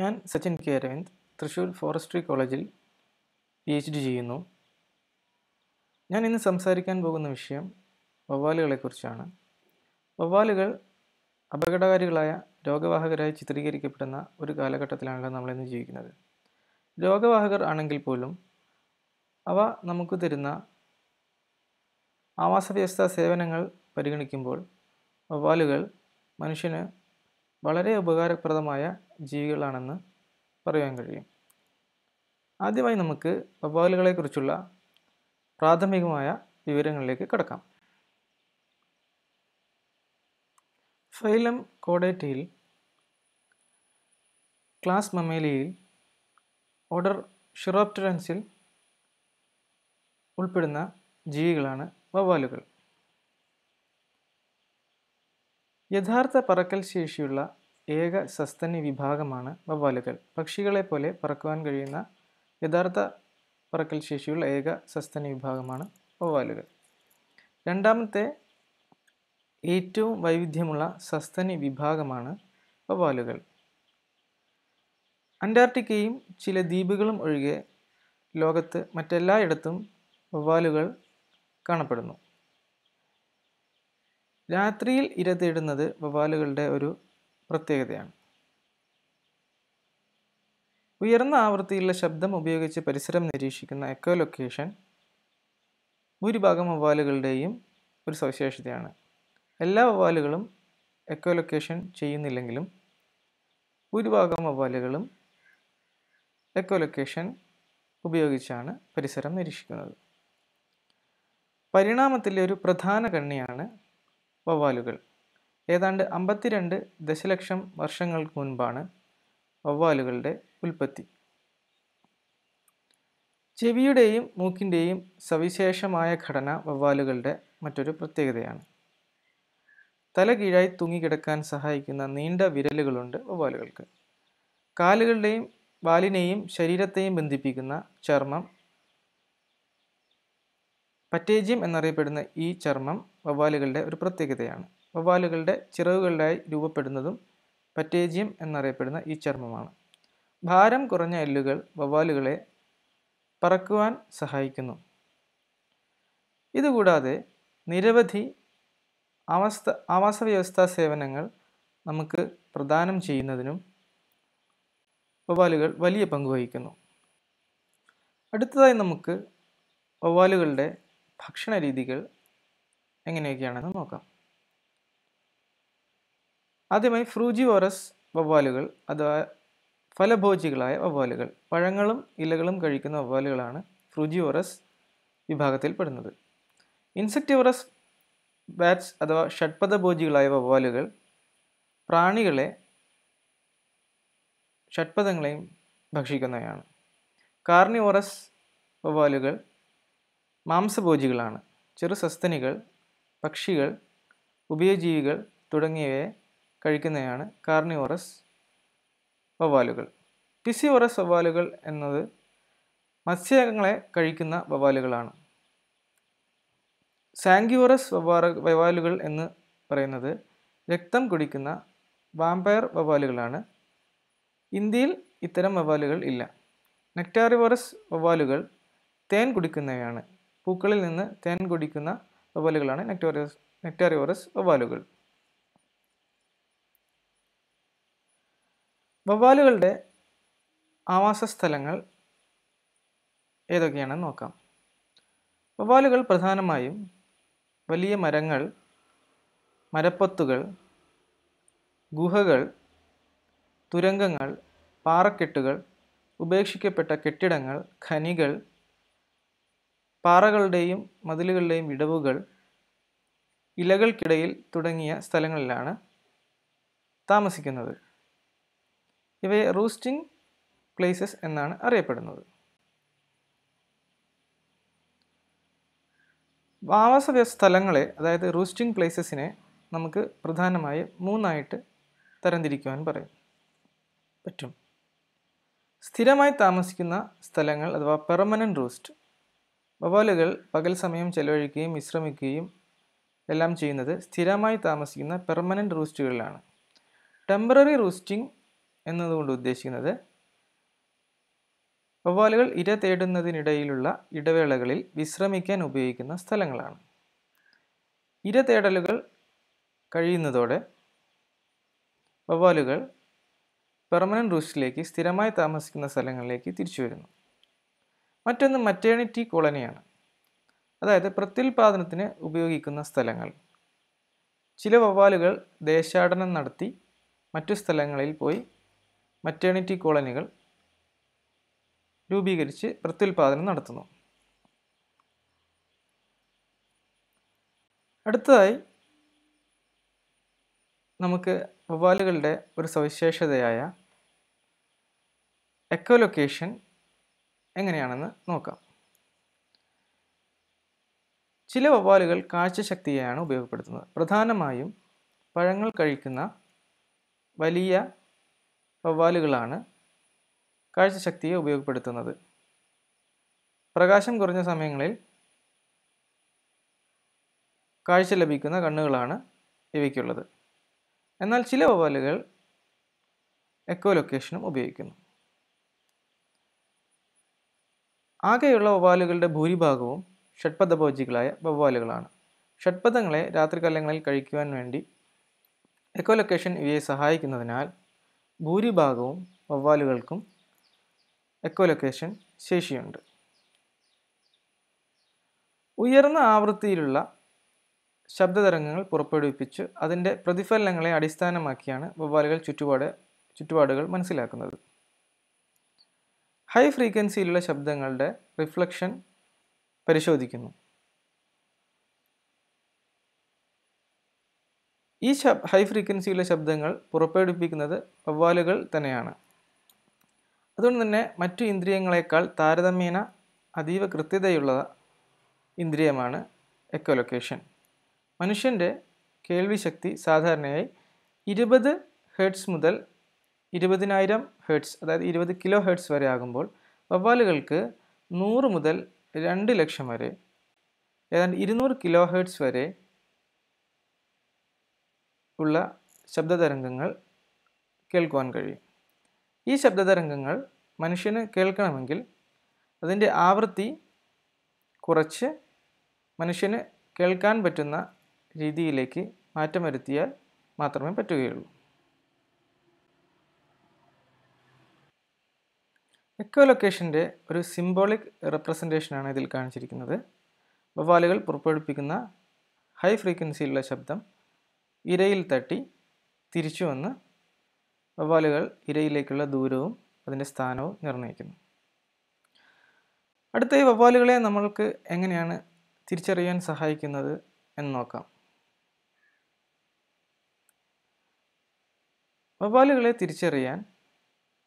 ഞാൻ Sachin K Aravind Thrissur forestry കോളേജിൽ P H D ചെയ്യുന്നു ഞാൻ ഇന്ന് സംസാരിക്കാൻ പോകുന്ന വിഷയം വവ്വാലുകളെക്കുറിച്ചാണ് വവ്വാലുകൾ അപകടകാരികളായ രോഗവാഹകരായി ചിത്രീകരിക്കപ്പെടുന്ന ഒരു കാലഘട്ടത്തിലാണല്ലോ നമ്മളിന്ന് ജീവിക്കുന്നത് രോഗവാഹകർ ആണെങ്കിൽ പോലും അവ നമുക്ക് തരുന്ന ആവാസ വ്യവസ്ഥ സേവനങ്ങൾ പരിഗണിക്കുമ്പോൾ വവ്വാലുകൾ മനുഷ്യന് വളരെ ഉപകാരപ്രദമായ ജീവികളാണെന്ന് പറയാൻ കഴിയും ആദ്യമായി നമുക്ക് വവ്വാലുകളെക്കുറിച്ചുള്ള പ്രാഥമികമായ വിവരങ്ങളിലേക്ക് കടക്കാം ഫൈലം കോഡേറ്റയിൽ ക്ലാസ് മമേലിയിൽ ഓർഡർ ഷിറോപ്റ്ററൻസിൽ ഉൾപ്പെടുന്ന ജീവികളാണ് വവ്വാലുകൾ യഥാർത്ഥ പറക്കൽ ശേഷിയുള്ള ഏക സസ്തനി വിഭാഗമാണ് വവ്വാലുകൾ പക്ഷികളെ പോലെ പറക്കുവാൻ കഴിയുന്ന യഥാർത്ഥ പറക്കൽ ശേഷിയുള്ള ഏക സസ്തനി വിഭാഗമാണ് വവ്വാലുകൾ രണ്ടാമത്തെ ഏറ്റവും വൈവിധ്യമുള്ള സസ്തനി വിഭാഗമാണ് വവ്വാലുകൾ അന്റാർട്ടിക്കയും ചില ദ്വീപുകളും ഒഴികെ ലോകത്ത് മറ്റെല്ലായിടത്തും വവ്വാലുകൾ കാണപ്പെടുന്നു രാത്രിയിൽ ഇര തേടുന്നത് വവ്വാലുകളുടെ ഒരു പ്രത്യേകതയാണ് ഉയർന്ന ആവൃത്തിയിലുള്ള ശബ്ദം ഉപയോഗിച്ച് പരിസരം നിരീക്ഷിക്കുന്ന എക്കോ ലൊക്കേഷൻ ഭൂരിഭാഗം വവ്വാലുകളുടെയും ഒരു സവിശേഷതയാണ് എല്ലാ വവ്വാലുകളും എക്കോ ലൊക്കേഷൻ ചെയ്യുന്നില്ലെങ്കിലും ഭൂരിഭാഗം വവ്വാലുകളും എക്കോ ലൊക്കേഷൻ ഉപയോഗിച്ചാണ് പരിസരം നിരീക്ഷിക്കുന്നത് പരിണാമത്തിലെ ഒരു പ്രധാന കണ്ണിയാണ് വവ്വാലുകൾ ഏതാണ്ട് അമ്പത്തിരണ്ട് ദശലക്ഷം വർഷങ്ങൾക്ക് മുൻപാണ് വവ്വാലുകളുടെ ഉൽപ്പത്തി ചെവിയുടെയും മൂക്കിൻ്റെയും സവിശേഷമായ ഘടന വവ്വാലുകളുടെ മറ്റൊരു പ്രത്യേകതയാണ് തല കീഴായി തൂങ്ങിക്കിടക്കാൻ സഹായിക്കുന്ന നീണ്ട വിരലുകളുണ്ട് വവ്വാലുകൾക്ക് കാലുകളുടെയും വാലിനെയും ശരീരത്തെയും ബന്ധിപ്പിക്കുന്ന ചർമ്മം പറ്റേജ്യം എന്നറിയപ്പെടുന്ന ഈ ചർമ്മം വവ്വാലുകളുടെ ഒരു പ്രത്യേകതയാണ് വവ്വാലുകളുടെ ചിറകുകളിലായി രൂപപ്പെടുന്നതും പറ്റേജിയം എന്നറിയപ്പെടുന്ന ഈ ചർമ്മമാണ് ഭാരം കുറഞ്ഞ എല്ലുകൾ വവ്വാലുകളെ പറക്കുവാൻ സഹായിക്കുന്നു ഇതുകൂടാതെ നിരവധി അവസ്ഥ ആവാസ വ്യവസ്ഥാ സേവനങ്ങൾ നമുക്ക് പ്രദാനം ചെയ്യുന്നതിനും വവ്വാലുകൾ വലിയ പങ്ക് വഹിക്കുന്നു അടുത്തതായി നമുക്ക് വവ്വാലുകളുടെ ഭക്ഷണ രീതികൾ എങ്ങനെയൊക്കെയാണെന്ന് നോക്കാം ആദ്യമായി ഫ്രൂജിവോറസ് വവ്വാലുകൾ അഥവാ ഫലഭോജികളായ വവ്വാലുകൾ പഴങ്ങളും ഇലകളും കഴിക്കുന്ന വവ്വാലുകളാണ് ഫ്രൂജിവോറസ് വിഭാഗത്തിൽപ്പെടുന്നത് ഇൻസെക്ടിവറസ് ബാറ്റ്സ് അഥവാ ഷഡ്പഥഭോജികളായ വവ്വാലുകൾ പ്രാണികളെ ഷഡ്പഥങ്ങളെയും ഭക്ഷിക്കുന്നവയാണ് കാർണിവോറസ് വവ്വാലുകൾ മാംസഭോജികളാണ് ചെറു സസ്തനികൾ പക്ഷികൾ ഉഭയജീവികൾ തുടങ്ങിയവയെ കഴിക്കുന്നതാണ് കാർണിവറസ് വവാലുകൾ പിസിവറസ് വവാലുകൾ എന്നത് മത്സ്യങ്ങളെ കഴിക്കുന്ന വവാലുകളാണ് സാങ്ക്യുവറസ് വവാറ വവാലുകൾ എന്ന് പറയുന്നത് രക്തം കുടിക്കുന്ന വാമ്പയർ വവാലുകളാണ് ഇന്ത്യയിൽ ഇത്തരം വവാലുകൾ ഇല്ല നെക്ടാറിവറസ് വവാലുകൾ തേൻ കുടിക്കുന്നവയാണ് പൂക്കളിൽ നിന്ന് തേൻ കുടിക്കുന്ന വവാലുകളാണ് നെക്ടോറിയസ് നെക്ടാറിയോറസ് വവാലുകൾ വവ്വാലുകളുടെ ആവാസസ്ഥലങ്ങൾ ഏതൊക്കെയാണെന്ന് നോക്കാം വവ്വാലുകൾ പ്രധാനമായും വലിയ മരങ്ങൾ മരപ്പത്തുകൾ ഗുഹകൾ തുരങ്കങ്ങൾ പാറക്കെട്ടുകൾ ഉപേക്ഷിക്കപ്പെട്ട കെട്ടിടങ്ങൾ ഖനികൾ പാറകളുടെയും മതിലുകളുടെയും ഇടവുകൾ ഇലകൾക്കിടയിൽ തുടങ്ങിയ സ്ഥലങ്ങളിലാണ് താമസിക്കുന്നത് ഇവയെ റൂസ്റ്റിംഗ് പ്ലേസസ് എന്നാണ് അറിയപ്പെടുന്നത് ആവാസ സ്ഥലങ്ങളെ അതായത് റൂസ്റ്റിംഗ് പ്ലേസസിനെ നമുക്ക് പ്രധാനമായി മൂന്നായിട്ട് തരംതിരിക്കുവാൻ പറയും പറ്റും സ്ഥിരമായി താമസിക്കുന്ന സ്ഥലങ്ങൾ അഥവാ പെർമനൻ്റ് റൂസ്റ്റ് വവാലുകൾ പകൽ സമയം ചെലവഴിക്കുകയും വിശ്രമിക്കുകയും എല്ലാം ചെയ്യുന്നത് സ്ഥിരമായി താമസിക്കുന്ന പെർമനൻ്റ് റൂസ്റ്റുകളിലാണ് ടെമ്പററി റൂസ്റ്റിംഗ് എന്നതുകൊണ്ട് ഉദ്ദേശിക്കുന്നത് വവ്വാലുകൾ ഇര തേടുന്നതിനിടയിലുള്ള ഇടവേളകളിൽ വിശ്രമിക്കാൻ ഉപയോഗിക്കുന്ന സ്ഥലങ്ങളാണ് ഇര തേടലുകൾ കഴിയുന്നതോടെ വവ്വാലുകൾ പെർമനൻറ്റ് റൂസ്റ്റിലേക്ക് സ്ഥിരമായി താമസിക്കുന്ന സ്ഥലങ്ങളിലേക്ക് തിരിച്ചു വരുന്നു മറ്റൊന്ന് മറ്റേണിറ്റി കോളനിയാണ് അതായത് പ്രത്യുൽപാദനത്തിന് ഉപയോഗിക്കുന്ന സ്ഥലങ്ങൾ ചില വവ്വാലുകൾ ദേശാടനം നടത്തി മറ്റു സ്ഥലങ്ങളിൽ പോയി മറ്റേണിറ്റി കോളനികൾ രൂപീകരിച്ച് പ്രത്യുൽപാദനം നടത്തുന്നു അടുത്തതായി നമുക്ക് വവ്വാലുകളുടെ ഒരു സവിശേഷതയായ എക്കോലൊക്കേഷൻ എങ്ങനെയാണെന്ന് നോക്കാം ചില വവ്വാലുകൾ ശക്തിയെയാണ് ഉപയോഗപ്പെടുത്തുന്നത് പ്രധാനമായും പഴങ്ങൾ കഴിക്കുന്ന വലിയ വവ്വാലുകളാണ് കാഴ്ചശക്തിയെ ഉപയോഗപ്പെടുത്തുന്നത് പ്രകാശം കുറഞ്ഞ സമയങ്ങളിൽ കാഴ്ച ലഭിക്കുന്ന കണ്ണുകളാണ് ഇവയ്ക്കുള്ളത് എന്നാൽ ചില വവ്വാലുകൾ എക്കോ ലൊക്കേഷനും ഉപയോഗിക്കുന്നു ആകെയുള്ള വവ്വാലുകളുടെ ഭൂരിഭാഗവും ഷഡ്പദഭോജികളായ വവ്വാലുകളാണ് ഷഡ്പദങ്ങളെ രാത്രികാലങ്ങളിൽ കഴിക്കുവാൻ വേണ്ടി എക്കോലൊക്കേഷൻ ഇവയെ സഹായിക്കുന്നതിനാൽ ഭൂരിഭാഗവും വവ്വാലുകൾക്കും എക്കോലൊക്കേഷൻ ശേഷിയുണ്ട് ഉയർന്ന ആവൃത്തിയിലുള്ള ശബ്ദതരംഗങ്ങൾ പുറപ്പെടുവിപ്പിച്ച് അതിൻ്റെ പ്രതിഫലനങ്ങളെ അടിസ്ഥാനമാക്കിയാണ് വവ്വാലുകൾ ചുറ്റുപാട് ചുറ്റുപാടുകൾ മനസ്സിലാക്കുന്നത് ഹൈ ഫ്രീക്വൻസിയിലുള്ള ശബ്ദങ്ങളുടെ റിഫ്ലക്ഷൻ പരിശോധിക്കുന്നു ഈ ഹൈ ഫ്രീക്വൻസിയിലെ ശബ്ദങ്ങൾ പുറപ്പെടുപ്പിക്കുന്നത് വവ്വാലുകൾ തന്നെയാണ് അതുകൊണ്ട് തന്നെ മറ്റു ഇന്ദ്രിയങ്ങളെക്കാൾ താരതമ്യേന അതീവ കൃത്യതയുള്ള ഇന്ദ്രിയമാണ് എക്കോലൊക്കേഷൻ മനുഷ്യൻ്റെ കേൾവിശക്തി സാധാരണയായി ഇരുപത് ഹേർട്സ് മുതൽ ഇരുപതിനായിരം ഹേർട്സ് അതായത് ഇരുപത് കിലോ ഹേർട്സ് വരെ ആകുമ്പോൾ വവ്വാലുകൾക്ക് നൂറ് മുതൽ രണ്ട് ലക്ഷം വരെ ഏതാണ്ട് ഇരുന്നൂറ് കിലോ ഹേർട്സ് വരെ ഉള്ള ശബ്ദതരംഗങ്ങൾ കേൾക്കുവാൻ കഴിയും ഈ ശബ്ദതരംഗങ്ങൾ മനുഷ്യന് കേൾക്കണമെങ്കിൽ അതിൻ്റെ ആവൃത്തി കുറച്ച് മനുഷ്യന് കേൾക്കാൻ പറ്റുന്ന രീതിയിലേക്ക് മാറ്റം വരുത്തിയാൽ മാത്രമേ പറ്റുകയുള്ളൂ എക്കോ ലൊക്കേഷൻ്റെ ഒരു സിംബോളിക് റെപ്രസെൻറ്റേഷനാണ് ഇതിൽ കാണിച്ചിരിക്കുന്നത് വവ്വാലുകൾ പുറപ്പെടുപ്പിക്കുന്ന ഹൈ ഫ്രീക്വൻസിയിലുള്ള ശബ്ദം ഇരയിൽ തട്ടി തിരിച്ചു വന്ന് വവ്വാലുകൾ ഇരയിലേക്കുള്ള ദൂരവും അതിൻ്റെ സ്ഥാനവും നിർണ്ണയിക്കുന്നു അടുത്ത ഈ വവ്വാലുകളെ നമ്മൾക്ക് എങ്ങനെയാണ് തിരിച്ചറിയാൻ സഹായിക്കുന്നത് എന്ന് നോക്കാം വവ്വാലുകളെ തിരിച്ചറിയാൻ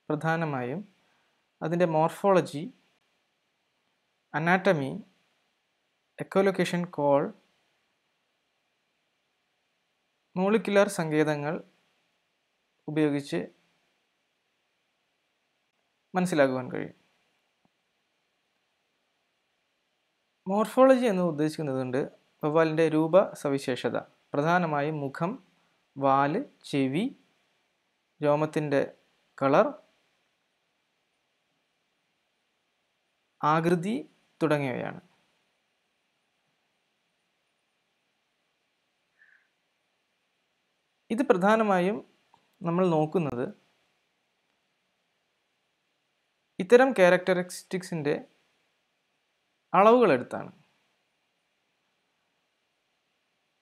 പ്രധാനമായും അതിൻ്റെ morphology anatomy echolocation call molecular സങ്കേതങ്ങൾ ഉപയോഗിച്ച് മനസ്സിലാക്കുവാൻ കഴിയും മോർഫോളജി എന്ന് ഉദ്ദേശിക്കുന്നതുണ്ട് വവ്വാലിൻ്റെ രൂപ സവിശേഷത പ്രധാനമായും മുഖം വാല് ചെവി രോമത്തിൻ്റെ കളർ ആകൃതി തുടങ്ങിയവയാണ് ഇത് പ്രധാനമായും നമ്മൾ നോക്കുന്നത് ഇത്തരം ക്യാരക്ടറിസ്റ്റിക്സിൻ്റെ അളവുകളെടുത്താണ്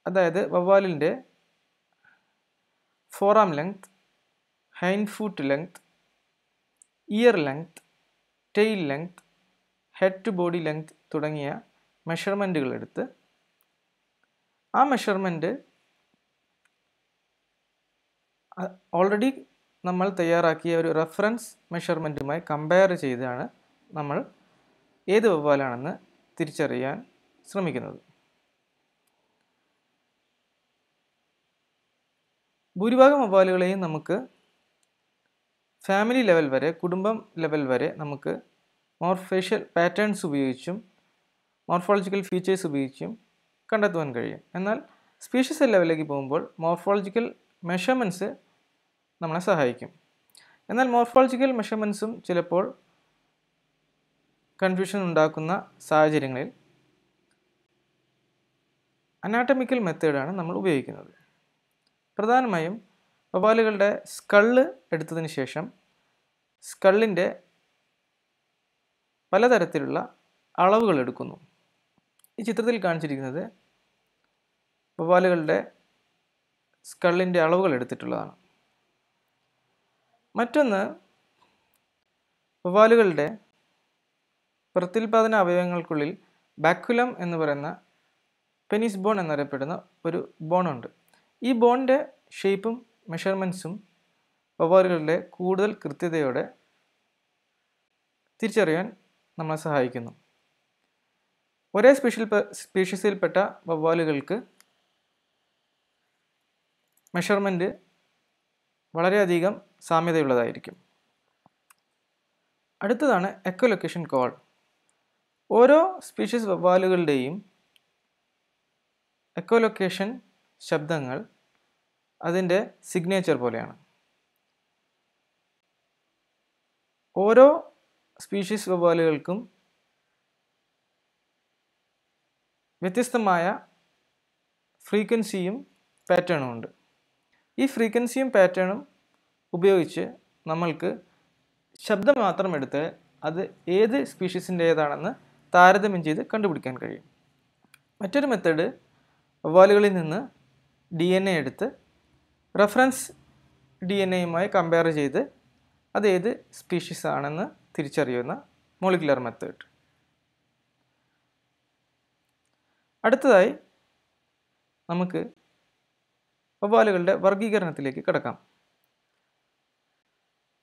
അതായത് വവ്വാലിൻ്റെ forearm length hind foot length ear length tail length head to body length തുടങ്ങിയ മെഷർമെൻറ്റുകളെടുത്ത് ആ മെഷർമെൻറ്റ് ഓൾറെഡി നമ്മൾ തയ്യാറാക്കിയ ഒരു റെഫറൻസ് മെഷർമെൻറ്റുമായി കമ്പയർ ചെയ്താണ് നമ്മൾ ഏത് വവ്വാലാണെന്ന് തിരിച്ചറിയാൻ ശ്രമിക്കുന്നത് ഭൂരിഭാഗം വവ്വാലുകളെയും നമുക്ക് ഫാമിലി ലെവൽ വരെ കുടുംബം ലെവൽ വരെ നമുക്ക് മോർഫേഷ്യൽ പാറ്റേൺസ് ഉപയോഗിച്ചും മോർഫോളജിക്കൽ ഫീച്ചേഴ്സ് ഉപയോഗിച്ചും കണ്ടെത്തുവാൻ കഴിയും എന്നാൽ സ്പീഷ്യസ് ലെവലിലേക്ക് പോകുമ്പോൾ മോർഫോളജിക്കൽ മെഷർമെൻറ്റ്സ് നമ്മളെ സഹായിക്കും എന്നാൽ മോർഫോളജിക്കൽ മെഷർമെൻസും ചിലപ്പോൾ കൺഫ്യൂഷൻ ഉണ്ടാക്കുന്ന സാഹചര്യങ്ങളിൽ അനാട്ടമിക്കൽ മെത്തേഡാണ് നമ്മൾ ഉപയോഗിക്കുന്നത് പ്രധാനമായും വവാലുകളുടെ സ്കള് എടുത്തതിന് ശേഷം സ്കള്ളിൻ്റെ പലതരത്തിലുള്ള അളവുകൾ എടുക്കുന്നു ഈ ചിത്രത്തിൽ കാണിച്ചിരിക്കുന്നത് വവാലുകളുടെ സ്കള്ളിൻ്റെ അളവുകൾ എടുത്തിട്ടുള്ളതാണ് മറ്റൊന്ന് വവ്വാലുകളുടെ പ്രത്യുൽപാദന അവയവങ്ങൾക്കുള്ളിൽ ബാക്കുലം എന്ന് പറയുന്ന പെനിസ് ബോൺ എന്നറിയപ്പെടുന്ന ഒരു ബോണുണ്ട് ഈ ബോണിൻ്റെ ഷേപ്പും മെഷർമെൻസും വവ്വാലുകളുടെ കൂടുതൽ കൃത്യതയോടെ തിരിച്ചറിയാൻ നമ്മളെ സഹായിക്കുന്നു ഒരേ സ്പെഷ്യൽ സ്പീഷ്യസിൽപ്പെട്ട വവ്വാലുകൾക്ക് മെഷർമെൻറ്റ് വളരെയധികം സാമ്യതയുള്ളതായിരിക്കും അടുത്തതാണ് എക്കോലൊക്കേഷൻ കോൾ ഓരോ സ്പീഷീസ് വവ്വാലുകളുടെയും എക്കോലൊക്കേഷൻ ശബ്ദങ്ങൾ അതിൻ്റെ സിഗ്നേച്ചർ പോലെയാണ് ഓരോ സ്പീഷീസ് വവ്വാലുകൾക്കും വ്യത്യസ്തമായ ഫ്രീക്വൻസിയും പാറ്റേണും ഉണ്ട് ഈ ഫ്രീക്വൻസിയും പാറ്റേണും ഉപയോഗിച്ച് നമ്മൾക്ക് ശബ്ദം മാത്രം എടുത്ത് അത് ഏത് സ്പീഷീസിൻ്റേതാണെന്ന് താരതമ്യം ചെയ്ത് കണ്ടുപിടിക്കാൻ കഴിയും മറ്റൊരു മെത്തേഡ് വാലുകളിൽ നിന്ന് ഡി എൻ എ എടുത്ത് റെഫറൻസ് ഡി എൻ എയുമായി കമ്പയർ ചെയ്ത് അത് ഏത് സ്പീഷീസ് ആണെന്ന് തിരിച്ചറിയുന്ന മോളിക്കുലർ മെത്തേഡ് അടുത്തതായി നമുക്ക് വവ്വാലുകളുടെ വർഗീകരണത്തിലേക്ക് കിടക്കാം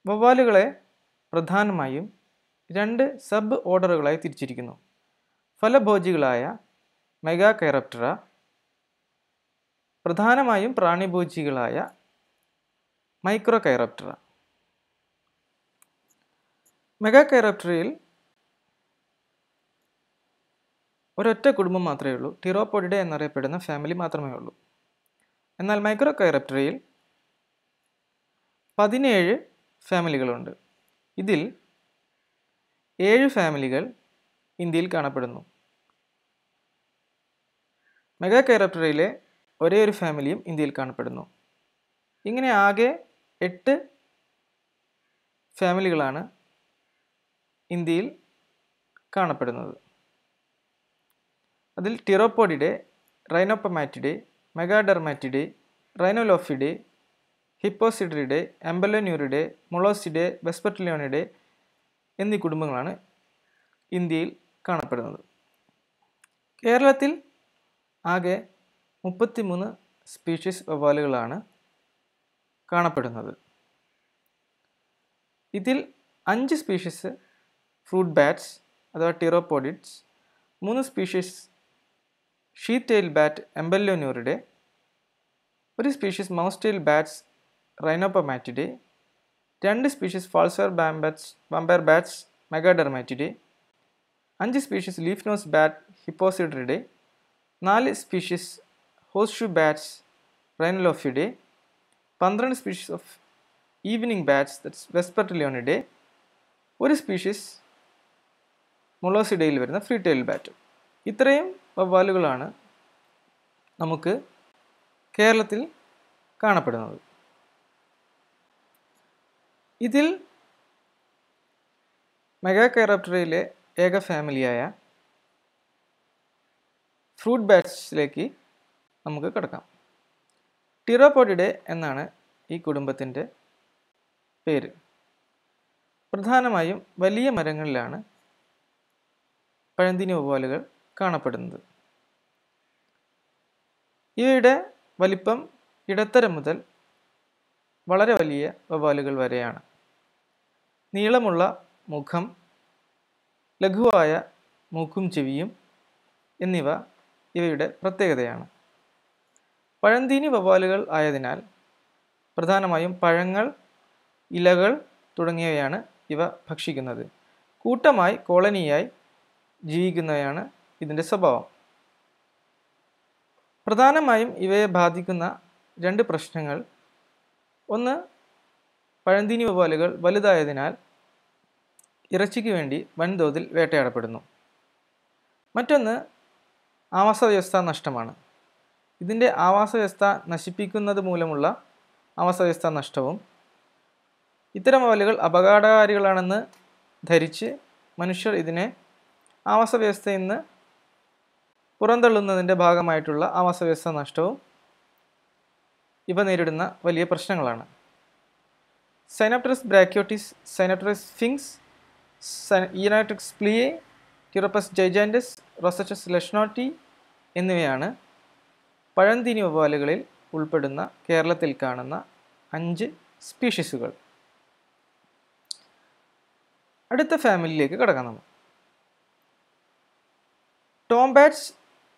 വവ്വാലുകളെ പ്രധാനമായും രണ്ട് സബ് ഓർഡറുകളായി തിരിച്ചിരിക്കുന്നു ഫലഭോജികളായ മെഗാ കൈറപ്റ്ററ പ്രധാനമായും പ്രാണിഭോജികളായ മൈക്രോ കൈറപ്റ്ററ മെഗാ കൈറപ്റ്ററയിൽ ഒരൊറ്റ കുടുംബം മാത്രമേ ഉള്ളൂ ടിറോപ്പൊഡിഡെ എന്നറിയപ്പെടുന്ന ഫാമിലി മാത്രമേ ഉള്ളൂ എന്നാൽ മൈക്രോ കൈറപ്റ്ററിയിൽ പതിനേഴ് ഫാമിലികളുണ്ട് ഇതിൽ ഏഴ് ഫാമിലികൾ ഇന്ത്യയിൽ കാണപ്പെടുന്നു മെഗാ കൈറപ്റ്ററിയിലെ ഒരേ ഒരു ഫാമിലിയും ഇന്ത്യയിൽ കാണപ്പെടുന്നു ഇങ്ങനെ ആകെ എട്ട് ഫാമിലികളാണ് ഇന്ത്യയിൽ കാണപ്പെടുന്നത് അതിൽ ടിറോപ്പോഡിഡെ റൈനോപ്പമാറ്റിഡേ മെഗാഡെർമാറ്റിഡെ റൈനോലോഫിഡെ ഹിപ്പോസിഡറിഡെ എംബലോന്യൂറിഡെ മൊളോസിഡെ വെസ്പെർട്ടിലോണിഡെ എന്നീ കുടുംബങ്ങളാണ് ഇന്ത്യയിൽ കാണപ്പെടുന്നത് കേരളത്തിൽ ആകെ മുപ്പത്തിമൂന്ന് സ്പീഷീസ് വവ്വാലുകളാണ് കാണപ്പെടുന്നത് ഇതിൽ അഞ്ച് സ്പീഷീസ് ഫ്രൂട്ട് ബാറ്റ്സ് അഥവാ ടിറോപോഡിറ്റ്സ് മൂന്ന് സ്പീഷീസ് ഷീറ്റെയിൽ ബാറ്റ് എംബല്യോനൂറിഡെ ഒരു സ്പീഷീസ് മൗസ് ടെയിൽ ബാറ്റ്സ് റൈനോപ്പമാറ്റിഡെ രണ്ട് സ്പീഷീസ് ഫാൾസർ ബാംബാറ്റ്സ് വമ്പയർ ബാറ്റ്സ് മെഗാഡെർമാറ്റിഡെ അഞ്ച് സ്പീഷീസ് ലീഫ് നോസ് ബാറ്റ് ഹിപ്പോസിഡറിഡെ നാല് സ്പീഷീസ് ഹോസ്ഷു ബാറ്റ്സ് റൈനലോഫിഡെ പന്ത്രണ്ട് species of evening bats that's വെസ്പെർട്ടിലിയോണിഡെ ഒരു സ്പീഷീസ് മൊളോസിഡയിൽ വരുന്ന ഫ്രീ ടെയിൽ ബാറ്റ് ഇത്രയും വവ്വാലുകളാണ് നമുക്ക് കേരളത്തിൽ കാണപ്പെടുന്നത് ഇതിൽ മെഗാകൈറാപ്റ്ററയിലെ ഏക ഫാമിലിയായ ഫ്രൂട്ട് ബാറ്റ്സിലേക്ക് നമുക്ക് കിടക്കാം ടിറോപോഡിഡെ എന്നാണ് ഈ കുടുംബത്തിൻ്റെ പേര് പ്രധാനമായും വലിയ മരങ്ങളിലാണ് പഴന്തിനി വവ്വാലുകൾ കാണപ്പെടുന്നത് ഇവയുടെ വലിപ്പം ഇടത്തരം മുതൽ വളരെ വലിയ വവ്വാലുകൾ വരെയാണ് നീളമുള്ള മുഖം ലഘുവായ മൂക്കും ചെവിയും എന്നിവ ഇവയുടെ പ്രത്യേകതയാണ് പഴന്തീനി വവ്വാലുകൾ ആയതിനാൽ പ്രധാനമായും പഴങ്ങൾ ഇലകൾ തുടങ്ങിയവയാണ് ഇവ ഭക്ഷിക്കുന്നത് കൂട്ടമായി കോളനിയായി ജീവിക്കുന്നവയാണ് ഇതിൻ്റെ സ്വഭാവം പ്രധാനമായും ഇവയെ ബാധിക്കുന്ന രണ്ട് പ്രശ്നങ്ങൾ ഒന്ന് പഴന്തീനി വവ്വാലുകൾ വലുതായതിനാൽ ഇറച്ചിക്ക് വേണ്ടി വൻതോതിൽ വേട്ടയാടപ്പെടുന്നു മറ്റൊന്ന് ആവാസ വ്യവസ്ഥ നഷ്ടമാണ് ഇതിൻ്റെ ആവാസ വ്യവസ്ഥ നശിപ്പിക്കുന്നത് മൂലമുള്ള ആവാസ വ്യവസ്ഥ നഷ്ടവും ഇത്തരം വവലുകൾ അപകടകാരികളാണെന്ന് ധരിച്ച് മനുഷ്യർ ഇതിനെ ആവാസ വ്യവസ്ഥയിൽ നിന്ന് പുറന്തള്ളുന്നതിൻ്റെ ഭാഗമായിട്ടുള്ള ആവാസവ്യവസ്ഥ നഷ്ടവും ഇവ നേരിടുന്ന വലിയ പ്രശ്നങ്ങളാണ് സൈനോപ്ട്രസ് ബ്രാക്യോട്ടിസ് സൈനോപ്ട്രസ് ഫിങ്സ് ഈനാട്രിക്സ് പ്ലിയെ ടിറോപ്പസ് ജൈജാൻഡസ് റൊസച്ചസ് ലഷ്നോട്ടി എന്നിവയാണ് പഴന്തീനി വവ്വാലുകളിൽ ഉൾപ്പെടുന്ന കേരളത്തിൽ കാണുന്ന അഞ്ച് സ്പീഷീസുകൾ അടുത്ത ഫാമിലിയിലേക്ക് കിടക്കാം നമ്മൾ ടോംബാറ്റ്സ്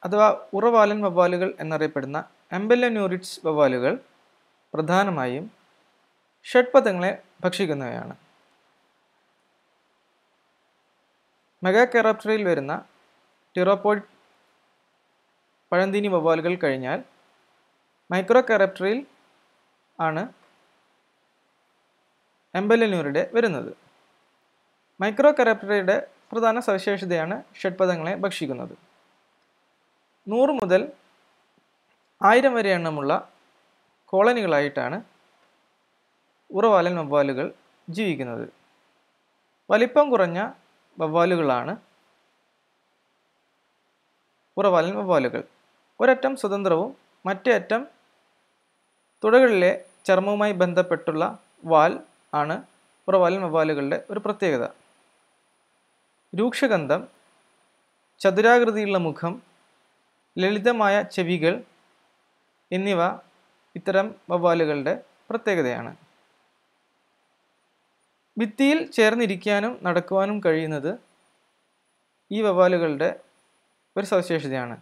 അഥവാ ഉറവാലൻ വവ്വാലുകൾ എന്നറിയപ്പെടുന്ന എംബെല്ലന്യൂറിറ്റ്സ് വവ്വാലുകൾ പ്രധാനമായും ഷഡ്പഥങ്ങളെ ഭക്ഷിക്കുന്നവയാണ് മെഗാകെറാപ്റ്ററിൽ വരുന്ന ടിറോപോയിഡ് പഴന്തിനി വവ്വാലുകൾ കഴിഞ്ഞാൽ മൈക്രോ ആണ് എംബലനൂറിയുടെ വരുന്നത് മൈക്രോ പ്രധാന സവിശേഷതയാണ് ഷഡ്പഥങ്ങളെ ഭക്ഷിക്കുന്നത് നൂറ് മുതൽ ആയിരം വരെ എണ്ണമുള്ള കോളനികളായിട്ടാണ് ഉറവാലൻ വവ്വാലുകൾ ജീവിക്കുന്നത് വലിപ്പം കുറഞ്ഞ വവ്വാലുകളാണ് ഉറവാലൻ വവ്വാലുകൾ ഒരറ്റം സ്വതന്ത്രവും മറ്റേ അറ്റം തുടകളിലെ ചർമ്മവുമായി ബന്ധപ്പെട്ടുള്ള വാൽ ആണ് ഉറവാലൻ വവ്വാലുകളുടെ ഒരു പ്രത്യേകത രൂക്ഷഗന്ധം ചതുരാകൃതിയുള്ള മുഖം ലളിതമായ ചെവികൾ എന്നിവ ഇത്തരം വവ്വാലുകളുടെ പ്രത്യേകതയാണ് ഭിത്തിയിൽ ചേർന്നിരിക്കാനും നടക്കുവാനും കഴിയുന്നത് ഈ വവ്വാലുകളുടെ ഒരു സവിശേഷതയാണ്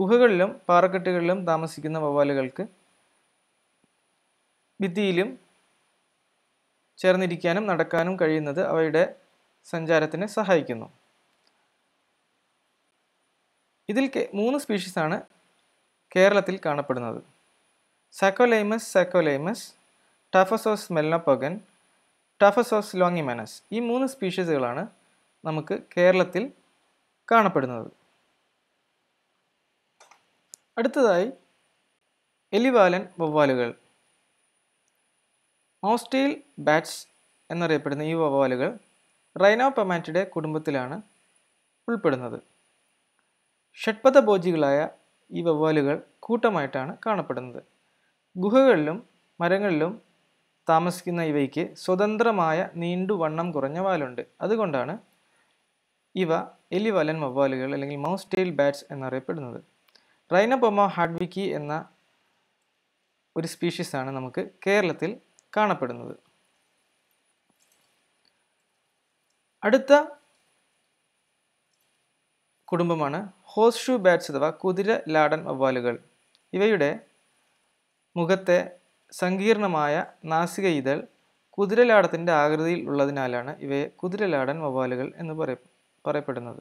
ഗുഹകളിലും പാറക്കെട്ടുകളിലും താമസിക്കുന്ന വവ്വാലുകൾക്ക് ഭിത്തിയിലും ചേർന്നിരിക്കാനും നടക്കാനും കഴിയുന്നത് അവയുടെ സഞ്ചാരത്തിന് സഹായിക്കുന്നു ഇതിൽ മൂന്ന് സ്പീഷീസാണ് കേരളത്തിൽ കാണപ്പെടുന്നത് സാക്കോലൈമസ് സാക്കോലൈമസ് ടാഫസോസ് മെല്ലപ്പൊഗൻ ടാഫസോസ് ലോങ്ങിമനസ് ഈ മൂന്ന് സ്പീഷീസുകളാണ് നമുക്ക് കേരളത്തിൽ കാണപ്പെടുന്നത് അടുത്തതായി എലിവാലൻ വവ്വാലുകൾ ഓസ്റ്റീൽ ബാറ്റ്സ് എന്നറിയപ്പെടുന്ന ഈ വവ്വാലുകൾ റൈനോപൊമാറ്റിഡെ കുടുംബത്തിലാണ് ഉൾപ്പെടുന്നത് ഷഡ്പഥഭോജികളായ ഈ വവ്വാലുകൾ കൂട്ടമായിട്ടാണ് കാണപ്പെടുന്നത് ഗുഹകളിലും മരങ്ങളിലും താമസിക്കുന്ന ഇവയ്ക്ക് സ്വതന്ത്രമായ നീണ്ടു വണ്ണം കുറഞ്ഞ വാലുണ്ട് അതുകൊണ്ടാണ് ഇവ എലിവലൻ വവ്വാലുകൾ അല്ലെങ്കിൽ മൗസ് ടെയിൽ ബാറ്റ്സ് എന്നറിയപ്പെടുന്നത് റൈനപൊമ ഹാഡ്വിക്കി എന്ന ഒരു സ്പീഷീസാണ് നമുക്ക് കേരളത്തിൽ കാണപ്പെടുന്നത് അടുത്ത കുടുംബമാണ് ഹോസ് ഷൂ ബാറ്റ്സ് അഥവാ കുതിര ലാടൻ വവ്വാലുകൾ ഇവയുടെ മുഖത്തെ സങ്കീർണമായ നാസിക ഇതൾ കുതിരലാടത്തിൻ്റെ ആകൃതിയിൽ ഉള്ളതിനാലാണ് ഇവയെ കുതിരലാടൻ വവ്വാലുകൾ എന്ന് പറയ പറയപ്പെടുന്നത്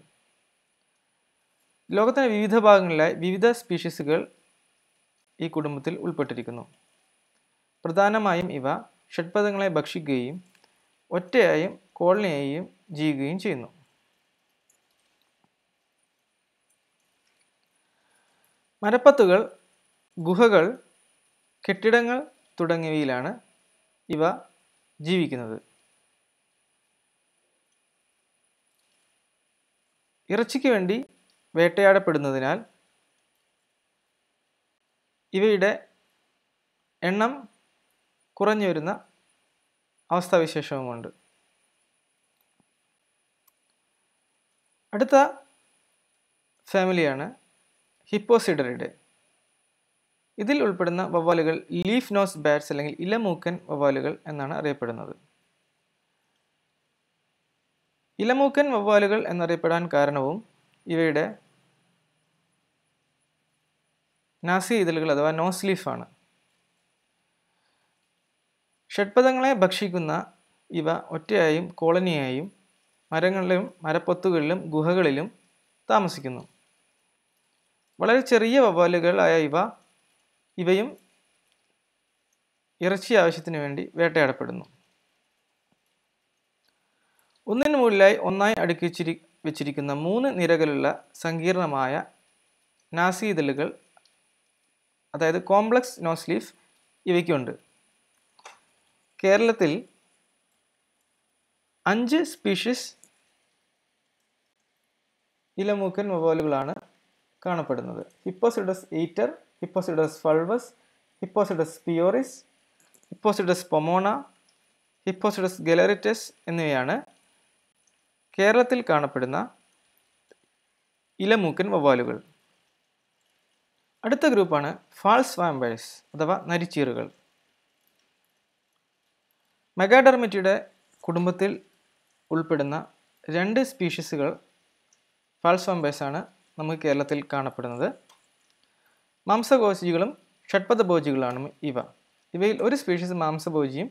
ലോകത്തിൻ്റെ വിവിധ ഭാഗങ്ങളിലായി വിവിധ സ്പീഷീസുകൾ ഈ കുടുംബത്തിൽ ഉൾപ്പെട്ടിരിക്കുന്നു പ്രധാനമായും ഇവ ഷഡ്പഥങ്ങളെ ഭക്ഷിക്കുകയും ഒറ്റയായും കോളനിയെയും ജീവിക്കുകയും ചെയ്യുന്നു മരപ്പത്തുകൾ ഗുഹകൾ കെട്ടിടങ്ങൾ തുടങ്ങിയവയിലാണ് ഇവ ജീവിക്കുന്നത് ഇറച്ചിക്ക് വേണ്ടി വേട്ടയാടപ്പെടുന്നതിനാൽ ഇവയുടെ എണ്ണം കുറഞ്ഞു വരുന്ന അവസ്ഥാവിശേഷവുമുണ്ട് അടുത്ത ഫാമിലിയാണ് ഹിപ്പോസിഡറിഡെ ഇതിൽ ഉൾപ്പെടുന്ന വവ്വാലുകൾ ലീഫ് നോസ് ബാറ്റ്സ് അല്ലെങ്കിൽ ഇലമൂക്കൻ വവ്വാലുകൾ എന്നാണ് അറിയപ്പെടുന്നത് ഇലമൂക്കൻ വവ്വാലുകൾ എന്നറിയപ്പെടാൻ കാരണവും ഇവയുടെ നാസി ഇതളുകൾ അഥവാ നോസ് ലീഫാണ് ഷഡ്പഥങ്ങളെ ഭക്ഷിക്കുന്ന ഇവ ഒറ്റയായും കോളനിയായും മരങ്ങളിലും മരപ്പൊത്തുകളിലും ഗുഹകളിലും താമസിക്കുന്നു വളരെ ചെറിയ വവ്വാലുകളായ ഇവ ഇവയും ഇറച്ചി ആവശ്യത്തിന് വേണ്ടി വേട്ടയാടപ്പെടുന്നു ഒന്നിന് മുകളിലായി ഒന്നായി അടുക്കിച്ചിരി വെച്ചിരിക്കുന്ന മൂന്ന് നിരകളുള്ള സങ്കീർണമായ നാസീതലുകൾ അതായത് കോംപ്ലക്സ് നോസ്ലീഫ് ഇവയ്ക്കുണ്ട് കേരളത്തിൽ അഞ്ച് സ്പീഷീസ് ഇലമൂക്കൻ മൊബൈലുകളാണ് കാണപ്പെടുന്നത് ഹിപ്പോസിഡസ് ഈറ്റർ ഹിപ്പോസിഡസ് ഫൾവസ് ഹിപ്പോസിഡസ് പിയോറിസ് ഹിപ്പോസിഡസ് പൊമോണ ഹിപ്പോസിഡസ് ഗലറിറ്റസ് എന്നിവയാണ് കേരളത്തിൽ കാണപ്പെടുന്ന ഇലമൂക്കൻ വവ്വാലുകൾ അടുത്ത ഗ്രൂപ്പാണ് ഫാൾസ് വാമ്പയേഴ്സ് അഥവാ നരിച്ചീറുകൾ മെഗാഡെർമിറ്റിയുടെ കുടുംബത്തിൽ ഉൾപ്പെടുന്ന രണ്ട് സ്പീഷീസുകൾ ഫാൾസ് വാമ്പേഴ്സാണ് നമുക്ക് കേരളത്തിൽ കാണപ്പെടുന്നത് മാംസഭോജികളും ഷഡ്പഥഭോജികളാണ് ഇവ ഇവയിൽ ഒരു സ്പീഷീസ് മാംസഭോജിയും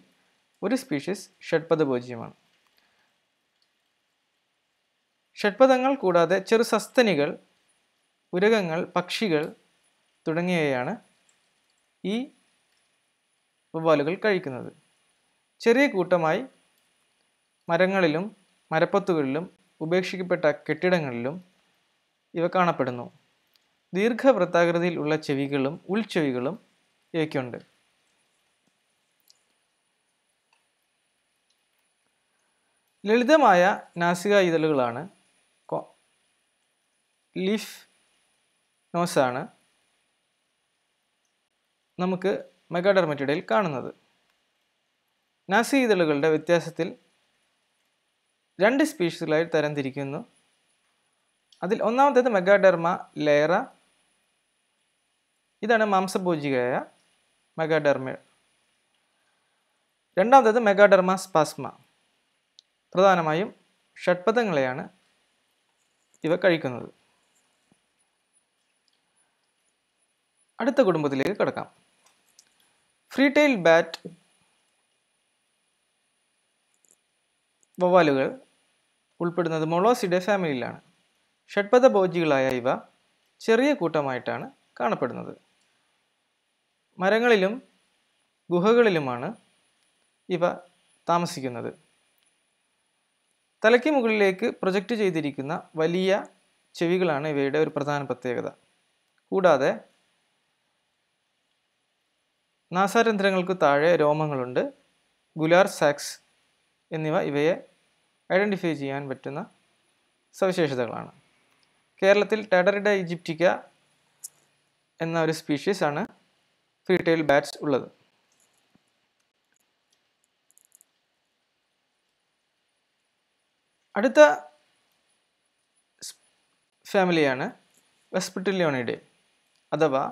ഒരു സ്പീഷീസ് ഷഡ്പഥഭോജിയുമാണ് ഷഡ്പഥങ്ങൾ കൂടാതെ ചെറു സസ്തനികൾ ഉരകങ്ങൾ പക്ഷികൾ തുടങ്ങിയവയാണ് ഈ വവ്വാലുകൾ കഴിക്കുന്നത് ചെറിയ കൂട്ടമായി മരങ്ങളിലും മരപ്പത്തുകളിലും ഉപേക്ഷിക്കപ്പെട്ട കെട്ടിടങ്ങളിലും ഇവ കാണപ്പെടുന്നു ദീർഘവൃത്താകൃതിയിൽ ഉള്ള ചെവികളും ഉൾച്ചെവികളും ഇവയ്ക്കുണ്ട് ലളിതമായ നാസിക ഇതളുകളാണ് ലിഫ് നോസാണ് നമുക്ക് മെഗാഡെർമറ്റിഡയിൽ കാണുന്നത് നാസിക ഇതളുകളുടെ വ്യത്യാസത്തിൽ രണ്ട് സ്പീഷീസുകളായി തരംതിരിക്കുന്നു അതിൽ ഒന്നാമത്തേത് മെഗാഡെർമ ലെയറ ഇതാണ് മാംസഭോജികയായ മെഗാഡെർമ രണ്ടാമത്തേത് മെഗാഡെർമ സ്പാസ്മ പ്രധാനമായും ഷഡ്പഥങ്ങളെയാണ് ഇവ കഴിക്കുന്നത് അടുത്ത കുടുംബത്തിലേക്ക് കിടക്കാം ഫ്രീ ബാറ്റ് വവ്വാലുകൾ ഉൾപ്പെടുന്നത് മൊളോസിഡെ ഫാമിലിയിലാണ് ഷഡ്പഥഭോജികളായ ഇവ ചെറിയ കൂട്ടമായിട്ടാണ് കാണപ്പെടുന്നത് മരങ്ങളിലും ഗുഹകളിലുമാണ് ഇവ താമസിക്കുന്നത് തലയ്ക്ക് മുകളിലേക്ക് പ്രൊജക്റ്റ് ചെയ്തിരിക്കുന്ന വലിയ ചെവികളാണ് ഇവയുടെ ഒരു പ്രധാന പ്രത്യേകത കൂടാതെ നാസാരന്ധ്രങ്ങൾക്ക് താഴെ രോമങ്ങളുണ്ട് ഗുലാർ സാക്സ് എന്നിവ ഇവയെ ഐഡൻറ്റിഫൈ ചെയ്യാൻ പറ്റുന്ന സവിശേഷതകളാണ് കേരളത്തിൽ ടെഡറിഡ ഈജിപ്റ്റിക്ക എന്ന ഒരു സ്പീഷീസ് ആണ് ഫ്രീ ടെയിൽ ബാറ്റ്സ് ഉള്ളത് അടുത്ത ഫാമിലിയാണ് വെസ്പിറ്റിലിയോണിഡേ അഥവാ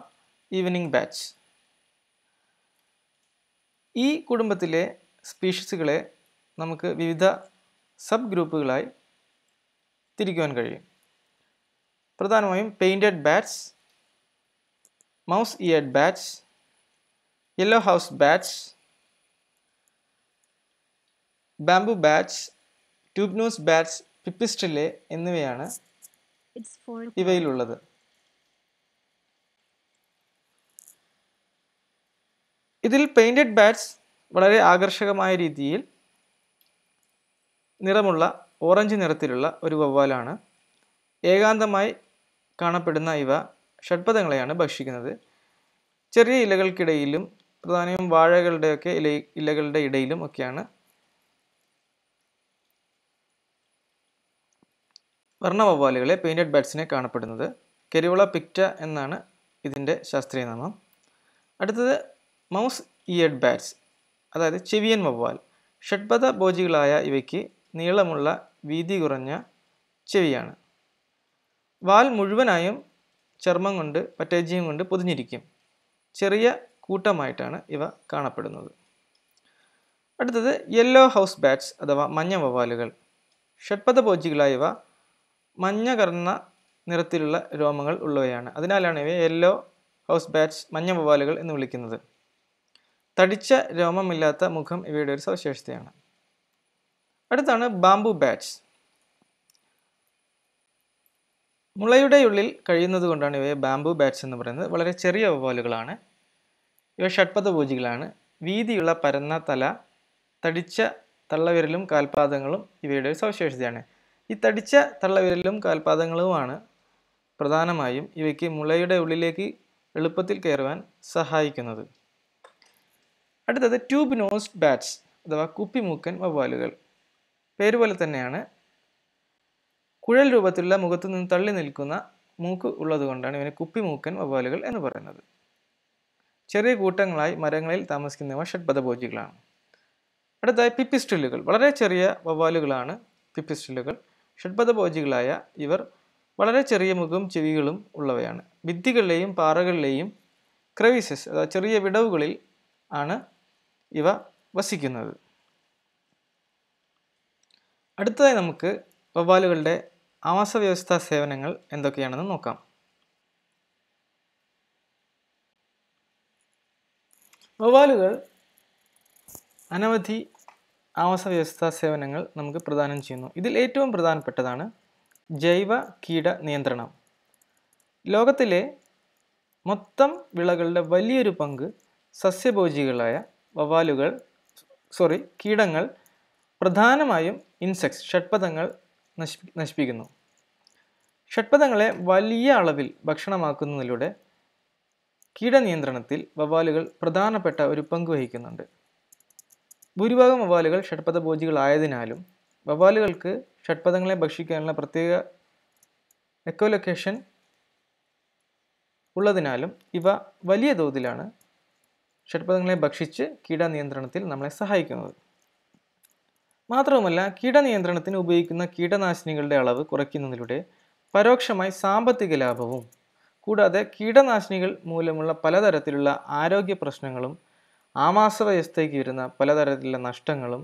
ഈവനിങ് ബാറ്റ്സ് ഈ കുടുംബത്തിലെ സ്പീഷീസുകളെ നമുക്ക് വിവിധ സബ് ഗ്രൂപ്പുകളായി തിരിക്കുവാൻ കഴിയും പ്രധാനമായും painted bats mouse eared bats yellow house bats bamboo bats tubenose bats pipistrelle എന്നിവയാണ് ഇവയിലുള്ളത് ഇതിൽ പെയിൻറ്റഡ് ബാറ്റ്സ് വളരെ ആകർഷകമായ രീതിയിൽ നിറമുള്ള ഓറഞ്ച് നിറത്തിലുള്ള ഒരു വവ്വാലാണ് ഏകാന്തമായി കാണപ്പെടുന്ന ഇവ ഷഡ്പഥങ്ങളെയാണ് ഭക്ഷിക്കുന്നത് ചെറിയ ഇലകൾക്കിടയിലും പ്രധാനമായും വാഴകളുടെയൊക്കെ ഇല ഇലകളുടെ ഇടയിലും ഒക്കെയാണ് വർണ്ണവവ്വാലുകളെ പെയിൻറ്റഡ് ബാറ്റ്സിനെ കാണപ്പെടുന്നത് കെരുവള പിക്റ്റ എന്നാണ് ഇതിൻ്റെ ശാസ്ത്രീയ നാമം അടുത്തത് മൗസ് ഇയഡ് ബാറ്റ്സ് അതായത് ചെവിയൻ വവ്വാൽ ഷഡ്പഥ ഭോജികളായ ഇവയ്ക്ക് നീളമുള്ള വീതി കുറഞ്ഞ ചെവിയാണ് വാൽ മുഴുവനായും ചർമ്മം കൊണ്ട് പറ്റേജിയം കൊണ്ട് പൊതിഞ്ഞിരിക്കും ചെറിയ കൂട്ടമായിട്ടാണ് ഇവ കാണപ്പെടുന്നത് അടുത്തത് യെല്ലോ ഹൗസ് ബാറ്റ്സ് അഥവാ മഞ്ഞ വവ്വാലുകൾ ഷഡ്പഥ ഭോജികളായവ മഞ്ഞ കറന്ന നിറത്തിലുള്ള രോമങ്ങൾ ഉള്ളവയാണ് അതിനാലാണ് ഇവയെ യെല്ലോ ഹൗസ് ബാറ്റ്സ് മഞ്ഞ വവ്വാലുകൾ എന്ന് വിളിക്കുന്നത് തടിച്ച രോമമില്ലാത്ത മുഖം ഇവയുടെ ഒരു സവിശേഷതയാണ് അടുത്താണ് ബാംബു ബാറ്റ്സ് മുളയുടെ ഉള്ളിൽ കഴിയുന്നത് കൊണ്ടാണ് ഇവയെ ബാംബു ബാറ്റ്സ് എന്ന് പറയുന്നത് വളരെ ചെറിയ വവ്വാലുകളാണ് ഇവ ഷഡ്പഥഭോജികളാണ് വീതിയുള്ള പരന്ന തല തടിച്ച തള്ളവിരലും കാൽപാദങ്ങളും ഇവയുടെ ഒരു സവിശേഷതയാണ് ഈ തടിച്ച തള്ളവിരലും കാൽപാദങ്ങളുമാണ് പ്രധാനമായും ഇവയ്ക്ക് മുളയുടെ ഉള്ളിലേക്ക് എളുപ്പത്തിൽ കയറുവാൻ സഹായിക്കുന്നത് അടുത്തത് ട്യൂബ് നോസ് ബാറ്റ്സ് അഥവാ കുപ്പിമൂക്കൻ വവ്വാലുകൾ പേര് പോലെ തന്നെയാണ് കുഴൽ രൂപത്തിലുള്ള മുഖത്തു നിന്ന് തള്ളി നിൽക്കുന്ന മൂക്ക് ഉള്ളതുകൊണ്ടാണ് ഇവനെ കുപ്പിമൂക്കൻ വവ്വാലുകൾ എന്ന് പറയുന്നത് ചെറിയ കൂട്ടങ്ങളായി മരങ്ങളിൽ താമസിക്കുന്നവ ഷഡ്പദഭോജികളാണ് അടുത്തായി പിപ്പിസ്റ്റിലുകൾ വളരെ ചെറിയ വവ്വാലുകളാണ് പിപ്പിസ്റ്റിലുകൾ ഷഡ്പദഭോജികളായ ഇവർ വളരെ ചെറിയ മുഖവും ചെവികളും ഉള്ളവയാണ് ഭിത്തികളിലെയും പാറകളിലെയും ക്രവീസസ് അതായത് ചെറിയ വിടവുകളിൽ ആണ് ഇവ വസിക്കുന്നത് അടുത്തതായി നമുക്ക് വവ്വാലുകളുടെ ആവാസ വ്യവസ്ഥ സേവനങ്ങൾ എന്തൊക്കെയാണെന്ന് നോക്കാം വവ്വാലുകൾ അനവധി ആവാസ വ്യവസ്ഥ സേവനങ്ങൾ നമുക്ക് പ്രദാനം ചെയ്യുന്നു ഇതിൽ ഏറ്റവും പ്രധാനപ്പെട്ടതാണ് ജൈവ കീട നിയന്ത്രണം ലോകത്തിലെ മൊത്തം വിളകളുടെ വലിയൊരു പങ്ക് സസ്യഭോജികളായ വവ്വാലുകൾ സോറി കീടങ്ങൾ പ്രധാനമായും ഇൻസെക്ട്സ് ഷഡ്പഥങ്ങൾ നശിപ്പി നശിപ്പിക്കുന്നു ഷഡ്പഥങ്ങളെ വലിയ അളവിൽ ഭക്ഷണമാക്കുന്നതിലൂടെ കീടനിയന്ത്രണത്തിൽ വവ്വാലുകൾ പ്രധാനപ്പെട്ട ഒരു പങ്ക് വഹിക്കുന്നുണ്ട് ഭൂരിഭാഗം വവ്വാലുകൾ ഷഡ്പഥ ഭോജികളായതിനാലും വവ്വാലുകൾക്ക് ഷഡ്പഥങ്ങളെ ഭക്ഷിക്കാനുള്ള പ്രത്യേക എക്കോലൊക്കേഷൻ ഉള്ളതിനാലും ഇവ വലിയ തോതിലാണ് ഷഡ്പഥങ്ങളെ ഭക്ഷിച്ച് കീടനിയന്ത്രണത്തിൽ നമ്മളെ സഹായിക്കുന്നത് മാത്രവുമല്ല കീടനിയന്ത്രണത്തിന് ഉപയോഗിക്കുന്ന കീടനാശിനികളുടെ അളവ് കുറയ്ക്കുന്നതിലൂടെ പരോക്ഷമായി സാമ്പത്തിക ലാഭവും കൂടാതെ കീടനാശിനികൾ മൂലമുള്ള പലതരത്തിലുള്ള ആരോഗ്യ പ്രശ്നങ്ങളും ആമാശവ്യവസ്ഥയ്ക്ക് വരുന്ന പലതരത്തിലുള്ള നഷ്ടങ്ങളും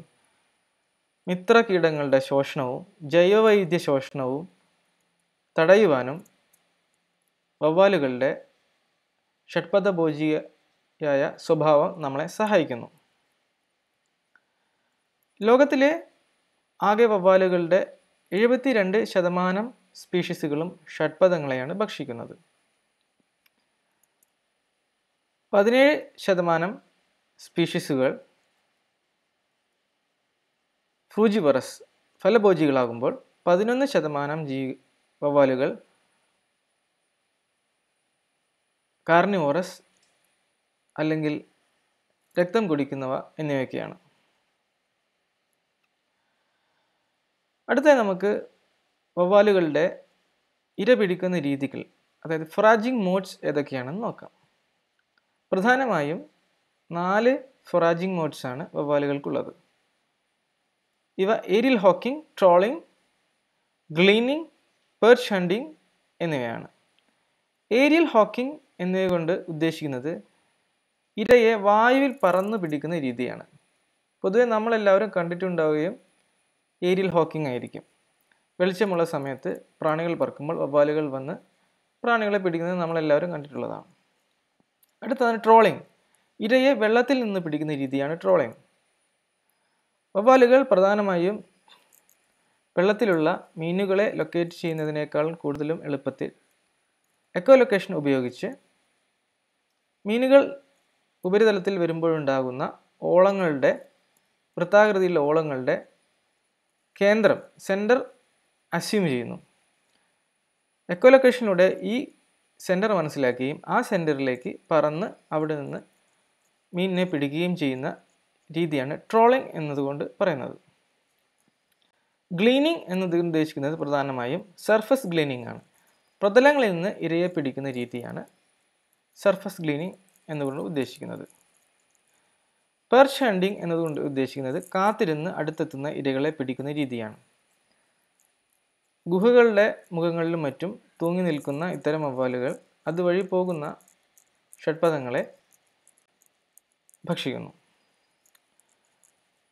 മിത്ര കീടങ്ങളുടെ ശോഷണവും ജൈവവൈദ്യ ശോഷണവും തടയുവാനും വവ്വാലുകളുടെ ഷഡ്പഥഭോജിയായ സ്വഭാവം നമ്മളെ സഹായിക്കുന്നു ലോകത്തിലെ ആകെ വവ്വാലുകളുടെ എഴുപത്തിരണ്ട് ശതമാനം സ്പീഷീസുകളും ഷഡ്പഥങ്ങളെയാണ് ഭക്ഷിക്കുന്നത് പതിനേഴ് ശതമാനം സ്പീഷീസുകൾ ഫ്രൂജിവറസ് ഫലഭോജികളാകുമ്പോൾ പതിനൊന്ന് ശതമാനം ജീ കാർണിവോറസ് അല്ലെങ്കിൽ രക്തം കുടിക്കുന്നവ എന്നിവയൊക്കെയാണ് അടുത്തായി നമുക്ക് വവ്വാലുകളുടെ ഇര പിടിക്കുന്ന രീതികൾ അതായത് ഫൊറാജിങ് മോഡ്സ് ഏതൊക്കെയാണെന്ന് നോക്കാം പ്രധാനമായും നാല് ഫൊറാജിങ് മോഡ്സ് ആണ് വവ്വാലുകൾക്കുള്ളത് ഇവ aerial hawking trawling gleaning perch hunting എന്നിവയാണ് ഏരിയൽ ഹോക്കിംഗ് എന്നിവ കൊണ്ട് ഉദ്ദേശിക്കുന്നത് ഇരയെ വായുവിൽ പറന്നു പിടിക്കുന്ന രീതിയാണ് പൊതുവെ നമ്മളെല്ലാവരും കണ്ടിട്ടുണ്ടാവുകയും ഏരിയൽ ഹോക്കിംഗ് ആയിരിക്കും വെളിച്ചമുള്ള സമയത്ത് പ്രാണികൾ പറക്കുമ്പോൾ വവ്വാലുകൾ വന്ന് പ്രാണികളെ പിടിക്കുന്നത് നമ്മളെല്ലാവരും കണ്ടിട്ടുള്ളതാണ് അടുത്തതാണ് ട്രോളിംഗ് ഇരയെ വെള്ളത്തിൽ നിന്ന് പിടിക്കുന്ന രീതിയാണ് ട്രോളിംഗ് വവ്വാലുകൾ പ്രധാനമായും വെള്ളത്തിലുള്ള മീനുകളെ ലൊക്കേറ്റ് ചെയ്യുന്നതിനേക്കാൾ കൂടുതലും എളുപ്പത്തിൽ എക്കോ ലൊക്കേഷൻ ഉപയോഗിച്ച് മീനുകൾ ഉപരിതലത്തിൽ വരുമ്പോഴുണ്ടാകുന്ന ഓളങ്ങളുടെ വൃത്താകൃതിയിലുള്ള ഓളങ്ങളുടെ കേന്ദ്രം സെൻറ്റർ അസ്യൂം ചെയ്യുന്നു എക്കോ ലൊക്കേഷനിലൂടെ ഈ സെൻറ്റർ മനസ്സിലാക്കുകയും ആ സെൻറ്ററിലേക്ക് പറന്ന് അവിടെ നിന്ന് മീനിനെ പിടിക്കുകയും ചെയ്യുന്ന രീതിയാണ് ട്രോളിംഗ് എന്നതുകൊണ്ട് പറയുന്നത് ഗ്ലീനിങ് എന്നത് ഉദ്ദേശിക്കുന്നത് പ്രധാനമായും സർഫസ് ഗ്ലീനിങ് ആണ് പ്രതലങ്ങളിൽ നിന്ന് ഇരയെ പിടിക്കുന്ന രീതിയാണ് സർഫസ് ഗ്ലീനിങ് എന്നുകൊണ്ട് ഉദ്ദേശിക്കുന്നത് പെർഷണ്ടിങ് എന്നതുകൊണ്ട് ഉദ്ദേശിക്കുന്നത് കാത്തിരുന്ന് അടുത്തെത്തുന്ന ഇരകളെ പിടിക്കുന്ന രീതിയാണ് ഗുഹകളുടെ മുഖങ്ങളിലും മറ്റും തൂങ്ങി നിൽക്കുന്ന ഇത്തരം അവ്വാലുകൾ അതുവഴി പോകുന്ന ഷഡ്പഥങ്ങളെ ഭക്ഷിക്കുന്നു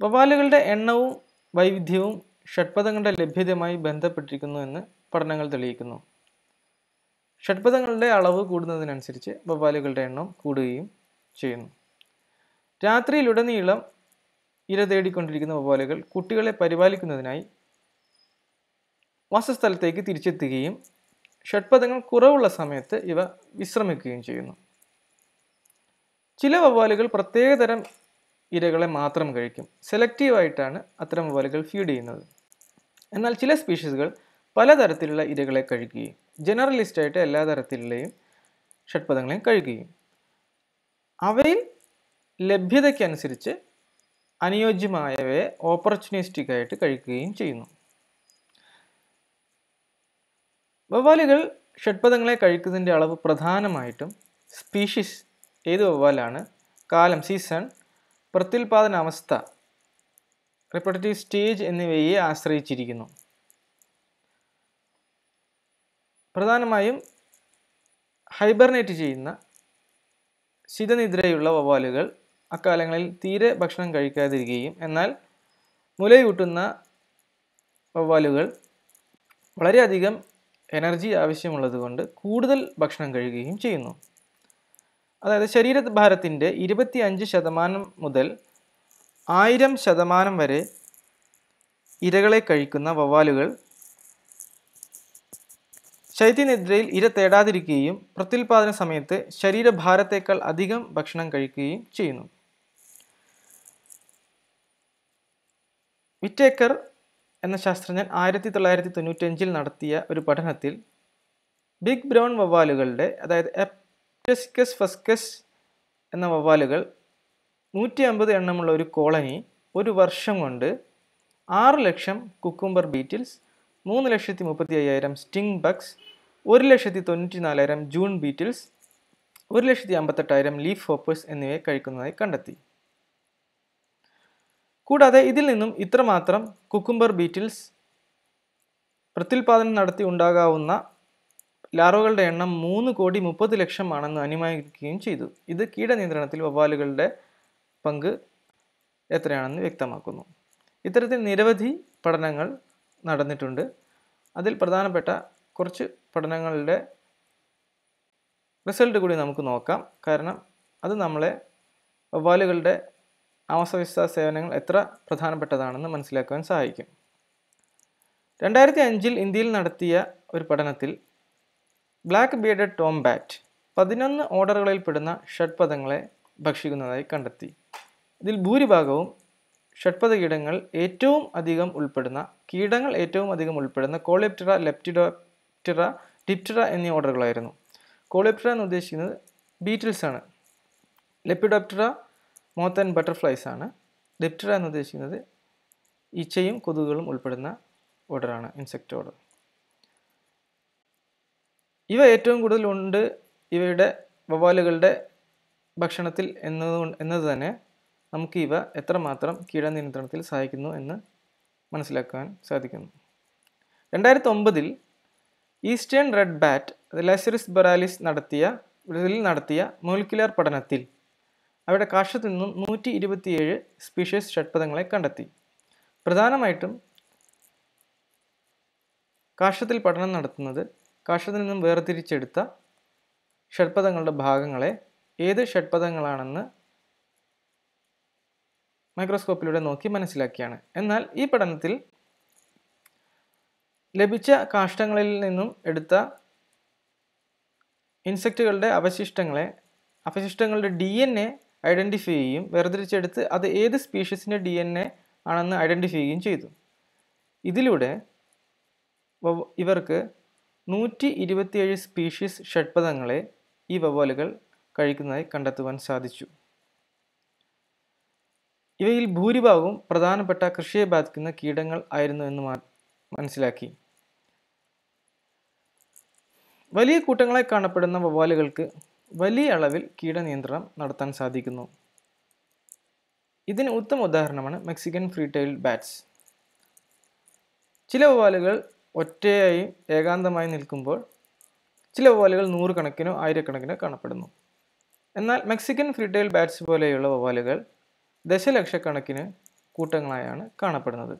വവ്വാലുകളുടെ എണ്ണവും വൈവിധ്യവും ഷഡ്പഥങ്ങളുടെ ലഭ്യതയുമായി ബന്ധപ്പെട്ടിരിക്കുന്നു എന്ന് പഠനങ്ങൾ തെളിയിക്കുന്നു ഷഡ്പഥങ്ങളുടെ അളവ് കൂടുന്നതിനനുസരിച്ച് വവ്വാലുകളുടെ എണ്ണം കൂടുകയും ചെയ്യുന്നു രാത്രിയിലുടനീളം ഇര തേടിക്കൊണ്ടിരിക്കുന്ന വവ്വാലുകൾ കുട്ടികളെ പരിപാലിക്കുന്നതിനായി വാസസ്ഥലത്തേക്ക് തിരിച്ചെത്തുകയും ഷഡ്പഥങ്ങൾ കുറവുള്ള സമയത്ത് ഇവ വിശ്രമിക്കുകയും ചെയ്യുന്നു ചില വവ്വാലുകൾ പ്രത്യേകതരം ഇരകളെ മാത്രം കഴിക്കും സെലക്റ്റീവായിട്ടാണ് അത്തരം വവ്വാലുകൾ ഫീഡ് ചെയ്യുന്നത് എന്നാൽ ചില സ്പീഷീസുകൾ പലതരത്തിലുള്ള ഇരകളെ കഴിക്കുകയും ജനറലിസ്റ്റായിട്ട് എല്ലാ തരത്തിലുള്ളെയും ഷഡ്പഥങ്ങളെയും കഴിക്കുകയും അവയിൽ ലഭ്യതയ്ക്കനുസരിച്ച് അനുയോജ്യമായവയെ ഓപ്പർച്യൂണിസ്റ്റിക്കായിട്ട് കഴിക്കുകയും ചെയ്യുന്നു വവ്വാലുകൾ ഷഡ്പഥങ്ങളെ കഴിക്കുന്നതിൻ്റെ അളവ് പ്രധാനമായിട്ടും സ്പീഷീസ് ഏത് വവ്വാലാണ് കാലം സീസൺ പ്രത്യുൽപാദനാവസ്ഥ അവസ്ഥ സ്റ്റേജ് എന്നിവയെ ആശ്രയിച്ചിരിക്കുന്നു പ്രധാനമായും ഹൈബർനേറ്റ് ചെയ്യുന്ന ശിതനിദ്രയുള്ള വവ്വാലുകൾ അക്കാലങ്ങളിൽ തീരെ ഭക്ഷണം കഴിക്കാതിരിക്കുകയും എന്നാൽ മുലയൂട്ടുന്ന വവ്വാലുകൾ വളരെയധികം എനർജി ആവശ്യമുള്ളതുകൊണ്ട് കൂടുതൽ ഭക്ഷണം കഴിക്കുകയും ചെയ്യുന്നു അതായത് ശരീരഭാരത്തിൻ്റെ ഇരുപത്തി അഞ്ച് ശതമാനം മുതൽ ആയിരം ശതമാനം വരെ ഇരകളെ കഴിക്കുന്ന വവ്വാലുകൾ ശൈത്യനിദ്രയിൽ ഇര തേടാതിരിക്കുകയും പ്രത്യുൽപാദന സമയത്ത് ശരീരഭാരത്തേക്കാൾ അധികം ഭക്ഷണം കഴിക്കുകയും ചെയ്യുന്നു വിറ്റേക്കർ എന്ന ശാസ്ത്രജ്ഞൻ ആയിരത്തി തൊള്ളായിരത്തി തൊണ്ണൂറ്റഞ്ചിൽ നടത്തിയ ഒരു പഠനത്തിൽ ബിഗ് ബ്രൗൺ വവ്വാലുകളുടെ അതായത് എപ്റ്റസ്കസ് ഫസ്കസ് എന്ന വവ്വാലുകൾ നൂറ്റി അമ്പത് എണ്ണമുള്ള ഒരു കോളനി ഒരു വർഷം കൊണ്ട് ആറ് ലക്ഷം കുക്കുംബർ ബീറ്റിൽസ് മൂന്ന് ലക്ഷത്തി മുപ്പത്തി അയ്യായിരം സ്റ്റിങ് ബക്സ് ഒരു ലക്ഷത്തി തൊണ്ണൂറ്റി നാലായിരം ജൂൺ ബീറ്റിൽസ് ഒരു ലക്ഷത്തി അമ്പത്തെട്ടായിരം ലീഫ് ഹോപ്പേഴ്സ് എന്നിവയെ കഴിക്കുന്നതായി കണ്ടെത്തി കൂടാതെ ഇതിൽ നിന്നും ഇത്രമാത്രം കുക്കുംബർ ബീറ്റിൽസ് പ്രത്യുൽപാദനം നടത്തി ഉണ്ടാകാവുന്ന ലാറോകളുടെ എണ്ണം മൂന്ന് കോടി മുപ്പത് ലക്ഷം ആണെന്ന് അനുമാനിക്കുകയും ചെയ്തു ഇത് കീടനിയന്ത്രണത്തിൽ വവ്വാലുകളുടെ പങ്ക് എത്രയാണെന്ന് വ്യക്തമാക്കുന്നു ഇത്തരത്തിൽ നിരവധി പഠനങ്ങൾ നടന്നിട്ടുണ്ട് അതിൽ പ്രധാനപ്പെട്ട കുറച്ച് പഠനങ്ങളുടെ റിസൾട്ട് കൂടി നമുക്ക് നോക്കാം കാരണം അത് നമ്മളെ വവ്വാലുകളുടെ ആവാസവ്യവസ്ഥാ സേവനങ്ങൾ എത്ര പ്രധാനപ്പെട്ടതാണെന്ന് മനസ്സിലാക്കുവാൻ സഹായിക്കും രണ്ടായിരത്തി അഞ്ചിൽ ഇന്ത്യയിൽ നടത്തിയ ഒരു പഠനത്തിൽ ബ്ലാക്ക് ടോം ബാറ്റ് പതിനൊന്ന് ഓർഡറുകളിൽ പെടുന്ന ഷഡ്പദങ്ങളെ ഭക്ഷിക്കുന്നതായി കണ്ടെത്തി ഇതിൽ ഭൂരിഭാഗവും ഷഡ്പദ കീടങ്ങൾ ഏറ്റവും അധികം ഉൾപ്പെടുന്ന കീടങ്ങൾ ഏറ്റവും അധികം ഉൾപ്പെടുന്ന കോളിപ്റ്ററ ലെപ്റ്റിഡോപ്റ്റിറ ടിപ്റ്റിറ എന്നീ ഓർഡറുകളായിരുന്നു കോളിപ്റ്റിറ എന്ന് ഉദ്ദേശിക്കുന്നത് ബീറ്റിൽസാണ് ലെപ്പിഡോപ്റ്ററ മോത്തൻ ബട്ടർഫ്ലൈസ് ആണ് ഡെപ്റ്ററ എന്ന് ഉദ്ദേശിക്കുന്നത് ഈച്ചയും കൊതുകുകളും ഉൾപ്പെടുന്ന ഓർഡറാണ് ഇൻസെക്റ്റ് ഓർഡർ ഇവ ഏറ്റവും കൂടുതൽ ഉണ്ട് ഇവയുടെ വവ്വാലുകളുടെ ഭക്ഷണത്തിൽ എന്നത് എന്നത് തന്നെ നമുക്ക് ഇവ എത്രമാത്രം നിയന്ത്രണത്തിൽ സഹായിക്കുന്നു എന്ന് മനസ്സിലാക്കാൻ സാധിക്കുന്നു രണ്ടായിരത്തി ഒമ്പതിൽ ഈസ്റ്റേൺ റെഡ് ബാറ്റ് ലാസറിസ് ബറാലിസ് നടത്തിയ ബ്രസീലിൽ നടത്തിയ മോളിക്കുലർ പഠനത്തിൽ അവരുടെ കാഷ്ടത്തിൽ നിന്നും നൂറ്റി ഇരുപത്തിയേഴ് സ്പീഷീസ് ഷഡ്പഥങ്ങളെ കണ്ടെത്തി പ്രധാനമായിട്ടും കാഷത്തിൽ പഠനം നടത്തുന്നത് കാഷത്തിൽ നിന്നും വേർതിരിച്ചെടുത്ത ഷഡ്പഥങ്ങളുടെ ഭാഗങ്ങളെ ഏത് ഷഡ്പഥങ്ങളാണെന്ന് മൈക്രോസ്കോപ്പിലൂടെ നോക്കി മനസ്സിലാക്കിയാണ് എന്നാൽ ഈ പഠനത്തിൽ ലഭിച്ച കാഷ്ടങ്ങളിൽ നിന്നും എടുത്ത ഇൻസെക്റ്റുകളുടെ അവശിഷ്ടങ്ങളെ അവശിഷ്ടങ്ങളുടെ ഡി എൻ എ ഐഡൻറ്റിഫൈ ചെയ്യുകയും വേർതിരിച്ചെടുത്ത് അത് ഏത് സ്പീഷീസിൻ്റെ ഡി എൻ എ ആണെന്ന് ഐഡൻറ്റിഫൈ ചെയ്യുകയും ചെയ്തു ഇതിലൂടെ ഇവർക്ക് നൂറ്റി ഇരുപത്തിയേഴ് സ്പീഷീസ് ഷഡ്പഥങ്ങളെ ഈ വവ്വാലുകൾ കഴിക്കുന്നതായി കണ്ടെത്തുവാൻ സാധിച്ചു ഇവയിൽ ഭൂരിഭാഗവും പ്രധാനപ്പെട്ട കൃഷിയെ ബാധിക്കുന്ന കീടങ്ങൾ ആയിരുന്നു എന്ന് മനസ്സിലാക്കി വലിയ കൂട്ടങ്ങളായി കാണപ്പെടുന്ന വവ്വാലുകൾക്ക് വലിയ അളവിൽ കീടനിയന്ത്രണം നടത്താൻ സാധിക്കുന്നു ഇതിന് ഉത്തമ ഉദാഹരണമാണ് മെക്സിക്കൻ ഫ്രീ ബാറ്റ്സ് ചില വവ്വാലുകൾ ഒറ്റയായി ഏകാന്തമായി നിൽക്കുമ്പോൾ ചില വവ്വാലുകൾ നൂറുകണക്കിനോ ആയിരക്കണക്കിനോ കാണപ്പെടുന്നു എന്നാൽ മെക്സിക്കൻ ഫ്രീ ടൈൽ ബാറ്റ്സ് പോലെയുള്ള വവ്വാലുകൾ ദശലക്ഷക്കണക്കിന് കൂട്ടങ്ങളായാണ് കാണപ്പെടുന്നത്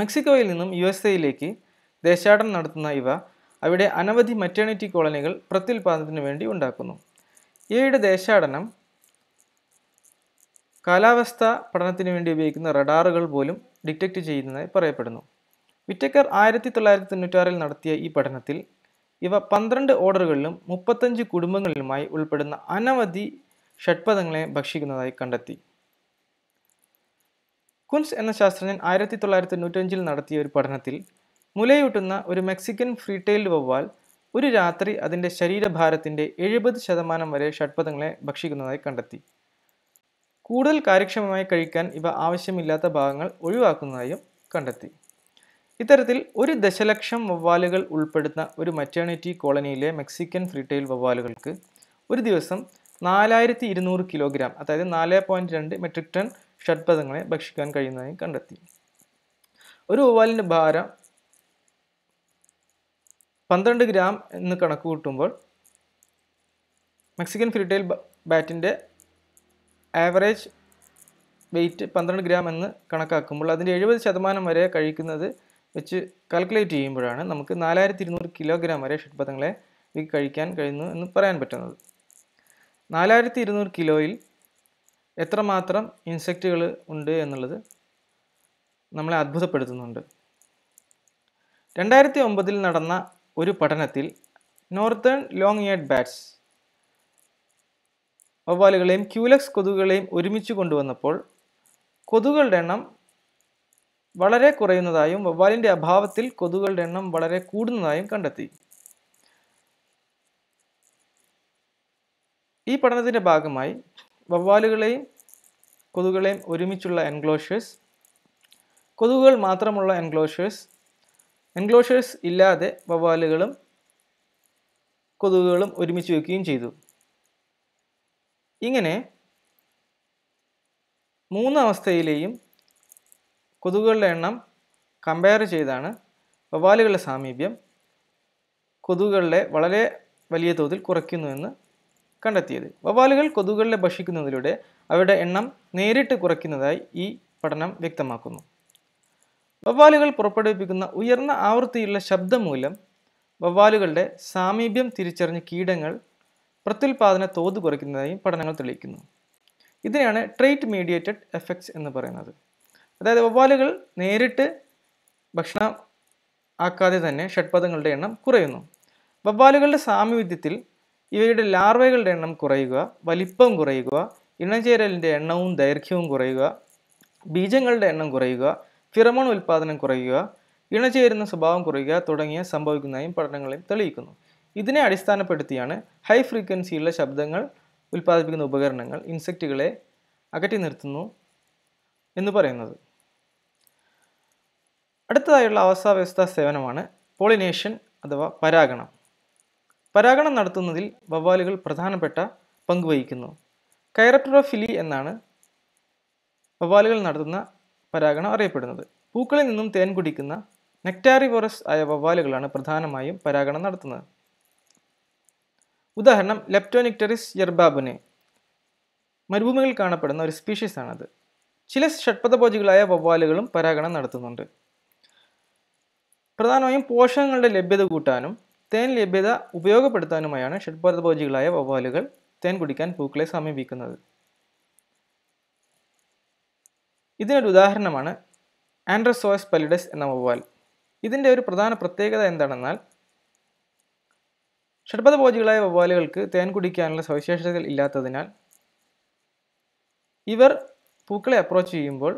മെക്സിക്കോയിൽ നിന്നും യു എസ് എയിലേക്ക് ദേശാടനം നടത്തുന്ന ഇവ അവിടെ അനവധി മെറ്റേണിറ്റി കോളനികൾ പ്രത്യുൽപാദനത്തിന് വേണ്ടി ഉണ്ടാക്കുന്നു ഇവയുടെ ദേശാടനം കാലാവസ്ഥ പഠനത്തിന് വേണ്ടി ഉപയോഗിക്കുന്ന റഡാറുകൾ പോലും ഡിറ്റക്റ്റ് ചെയ്യുന്നതായി പറയപ്പെടുന്നു വിറ്റക്കർ ആയിരത്തി തൊള്ളായിരത്തി തൊണ്ണൂറ്റാറിൽ നടത്തിയ ഈ പഠനത്തിൽ ഇവ പന്ത്രണ്ട് ഓർഡറുകളിലും മുപ്പത്തഞ്ച് കുടുംബങ്ങളിലുമായി ഉൾപ്പെടുന്ന അനവധി ഷഡ്പഥങ്ങളെ ഭക്ഷിക്കുന്നതായി കണ്ടെത്തി കുൻസ് എന്ന ശാസ്ത്രജ്ഞൻ ആയിരത്തി തൊള്ളായിരത്തി തൊണ്ണൂറ്റഞ്ചിൽ നടത്തിയ ഒരു പഠനത്തിൽ മുലയൂട്ടുന്ന ഒരു മെക്സിക്കൻ ഫ്രീറ്റെയിൽഡ് വവ്വാൽ ഒരു രാത്രി അതിൻ്റെ ശരീരഭാരത്തിൻ്റെ എഴുപത് ശതമാനം വരെ ഷഡ്പഥങ്ങളെ ഭക്ഷിക്കുന്നതായി കണ്ടെത്തി കൂടുതൽ കാര്യക്ഷമമായി കഴിക്കാൻ ഇവ ആവശ്യമില്ലാത്ത ഭാഗങ്ങൾ ഒഴിവാക്കുന്നതായും കണ്ടെത്തി ഇത്തരത്തിൽ ഒരു ദശലക്ഷം വവ്വാലുകൾ ഉൾപ്പെടുന്ന ഒരു മറ്റേണിറ്റി കോളനിയിലെ മെക്സിക്കൻ ഫ്രീറ്റെയിൽ വവ്വാലുകൾക്ക് ഒരു ദിവസം നാലായിരത്തി ഇരുന്നൂറ് കിലോഗ്രാം അതായത് നാല് പോയിൻറ്റ് രണ്ട് മെട്രിക് ടൺ ഷഡ്പഥങ്ങളെ ഭക്ഷിക്കാൻ കഴിയുന്നതായി കണ്ടെത്തി ഒരു വവ്വാലിൻ്റെ ഭാരം പന്ത്രണ്ട് ഗ്രാം എന്ന് കണക്ക് കൂട്ടുമ്പോൾ മെക്സിക്കൻ ഫ്രീറ്റൈൽ ബാറ്റിൻ്റെ ആവറേജ് വെയിറ്റ് പന്ത്രണ്ട് ഗ്രാം എന്ന് കണക്കാക്കുമ്പോൾ അതിൻ്റെ എഴുപത് ശതമാനം വരെ കഴിക്കുന്നത് വെച്ച് കാൽക്കുലേറ്റ് ചെയ്യുമ്പോഴാണ് നമുക്ക് നാലായിരത്തി ഇരുന്നൂറ് കിലോഗ്രാം വരെ ഷഡ്പഥങ്ങളെ കഴിക്കാൻ കഴിയുന്നു എന്ന് പറയാൻ പറ്റുന്നത് നാലായിരത്തി ഇരുന്നൂറ് കിലോയിൽ എത്രമാത്രം ഇൻസെക്റ്റുകൾ ഉണ്ട് എന്നുള്ളത് നമ്മളെ അത്ഭുതപ്പെടുത്തുന്നുണ്ട് രണ്ടായിരത്തി ഒമ്പതിൽ നടന്ന ഒരു പഠനത്തിൽ നോർത്തേൺ ലോങ് ഇയർഡ് ബാറ്റ്സ് വവ്വാലുകളെയും ക്യൂലക്സ് കൊതുകുകളെയും ഒരുമിച്ച് കൊണ്ടുവന്നപ്പോൾ കൊതുകുകളുടെ എണ്ണം വളരെ കുറയുന്നതായും വവ്വാലിൻ്റെ അഭാവത്തിൽ കൊതുകുകളുടെ എണ്ണം വളരെ കൂടുന്നതായും കണ്ടെത്തി ഈ പഠനത്തിൻ്റെ ഭാഗമായി വവ്വാലുകളെയും കൊതുകുകളെയും ഒരുമിച്ചുള്ള എൻക്ലോഷേഴ്സ് കൊതുകുകൾ മാത്രമുള്ള എൻക്ലോഷേഴ്സ് എൻക്ലോഷേഴ്സ് ഇല്ലാതെ വവ്വാലുകളും കൊതുകുകളും ഒരുമിച്ച് വയ്ക്കുകയും ചെയ്തു ഇങ്ങനെ മൂന്നവസ്ഥയിലെയും കൊതുകുകളുടെ എണ്ണം കമ്പയർ ചെയ്താണ് വവ്വാലുകളുടെ സാമീപ്യം കൊതുകുകളെ വളരെ വലിയ തോതിൽ കുറയ്ക്കുന്നുവെന്ന് കണ്ടെത്തിയത് വവ്വാലുകൾ കൊതുകുകളെ ഭക്ഷിക്കുന്നതിലൂടെ അവരുടെ എണ്ണം നേരിട്ട് കുറയ്ക്കുന്നതായി ഈ പഠനം വ്യക്തമാക്കുന്നു വവ്വാലുകൾ പുറപ്പെടുവിപ്പിക്കുന്ന ഉയർന്ന ആവൃത്തിയുള്ള ശബ്ദം മൂലം വവ്വാലുകളുടെ സാമീപ്യം തിരിച്ചറിഞ്ഞ് കീടങ്ങൾ പ്രത്യുൽപാദന തോത് കുറയ്ക്കുന്നതായും പഠനങ്ങൾ തെളിയിക്കുന്നു ഇതിനെയാണ് ട്രേറ്റ് മീഡിയേറ്റഡ് എഫക്ട്സ് എന്ന് പറയുന്നത് അതായത് വവ്വാലുകൾ നേരിട്ട് ഭക്ഷണം ആക്കാതെ തന്നെ ഷഡ്പഥങ്ങളുടെ എണ്ണം കുറയുന്നു വവ്വാലുകളുടെ സാമീപ്യത്തിൽ ഇവയുടെ ലാർവകളുടെ എണ്ണം കുറയുക വലിപ്പം കുറയുക ഇണചേരലിൻ്റെ എണ്ണവും ദൈർഘ്യവും കുറയുക ബീജങ്ങളുടെ എണ്ണം കുറയുക ഫിറമോൺ ഉൽപ്പാദനം കുറയുക ഇണചേരുന്ന സ്വഭാവം കുറയുക തുടങ്ങിയ സംഭവിക്കുന്നതായും പഠനങ്ങളെയും തെളിയിക്കുന്നു ഇതിനെ അടിസ്ഥാനപ്പെടുത്തിയാണ് ഹൈ ഫ്രീക്വൻസിയുള്ള ശബ്ദങ്ങൾ ഉൽപ്പാദിപ്പിക്കുന്ന ഉപകരണങ്ങൾ ഇൻസെക്റ്റുകളെ അകറ്റി നിർത്തുന്നു എന്ന് പറയുന്നത് അടുത്തതായുള്ള അവസ്ഥാവ്യവസ്ഥാ സേവനമാണ് പോളിനേഷൻ അഥവാ പരാഗണം പരാഗണം നടത്തുന്നതിൽ വവ്വാലുകൾ പ്രധാനപ്പെട്ട പങ്ക് വഹിക്കുന്നു കൈറപ്റ്ററോഫിലി എന്നാണ് വവ്വാലുകൾ നടത്തുന്ന പരാഗണം അറിയപ്പെടുന്നത് പൂക്കളിൽ നിന്നും തേൻ കുടിക്കുന്ന നെക്ടാറിവോറസ് ആയ വവ്വാലുകളാണ് പ്രധാനമായും പരാഗണം നടത്തുന്നത് ഉദാഹരണം ലെപ്റ്റോനിക്ടറിസ് യർബാബുനെ മരുഭൂമികളിൽ കാണപ്പെടുന്ന ഒരു ആണത് ചില ഷഡ്പഥഭോജികളായ വവ്വാലുകളും പരാഗണം നടത്തുന്നുണ്ട് പ്രധാനമായും പോഷകങ്ങളുടെ ലഭ്യത കൂട്ടാനും തേൻ ലഭ്യത ഉപയോഗപ്പെടുത്താനുമായാണ് ഷഡ്പഥഭോജികളായ വവ്വാലുകൾ തേൻ കുടിക്കാൻ പൂക്കളെ സമീപിക്കുന്നത് ഇതിനൊരു ഉദാഹരണമാണ് ആൻഡ്രസോയസ് പലിഡസ് എന്ന മൊബൈൽ ഇതിൻ്റെ ഒരു പ്രധാന പ്രത്യേകത എന്താണെന്നാൽ ഷഡ്പഥ ഷഡ്പഥഭോജികളായ വവ്വാലുകൾക്ക് തേൻ കുടിക്കാനുള്ള സവിശേഷതകൾ ഇല്ലാത്തതിനാൽ ഇവർ പൂക്കളെ അപ്രോച്ച് ചെയ്യുമ്പോൾ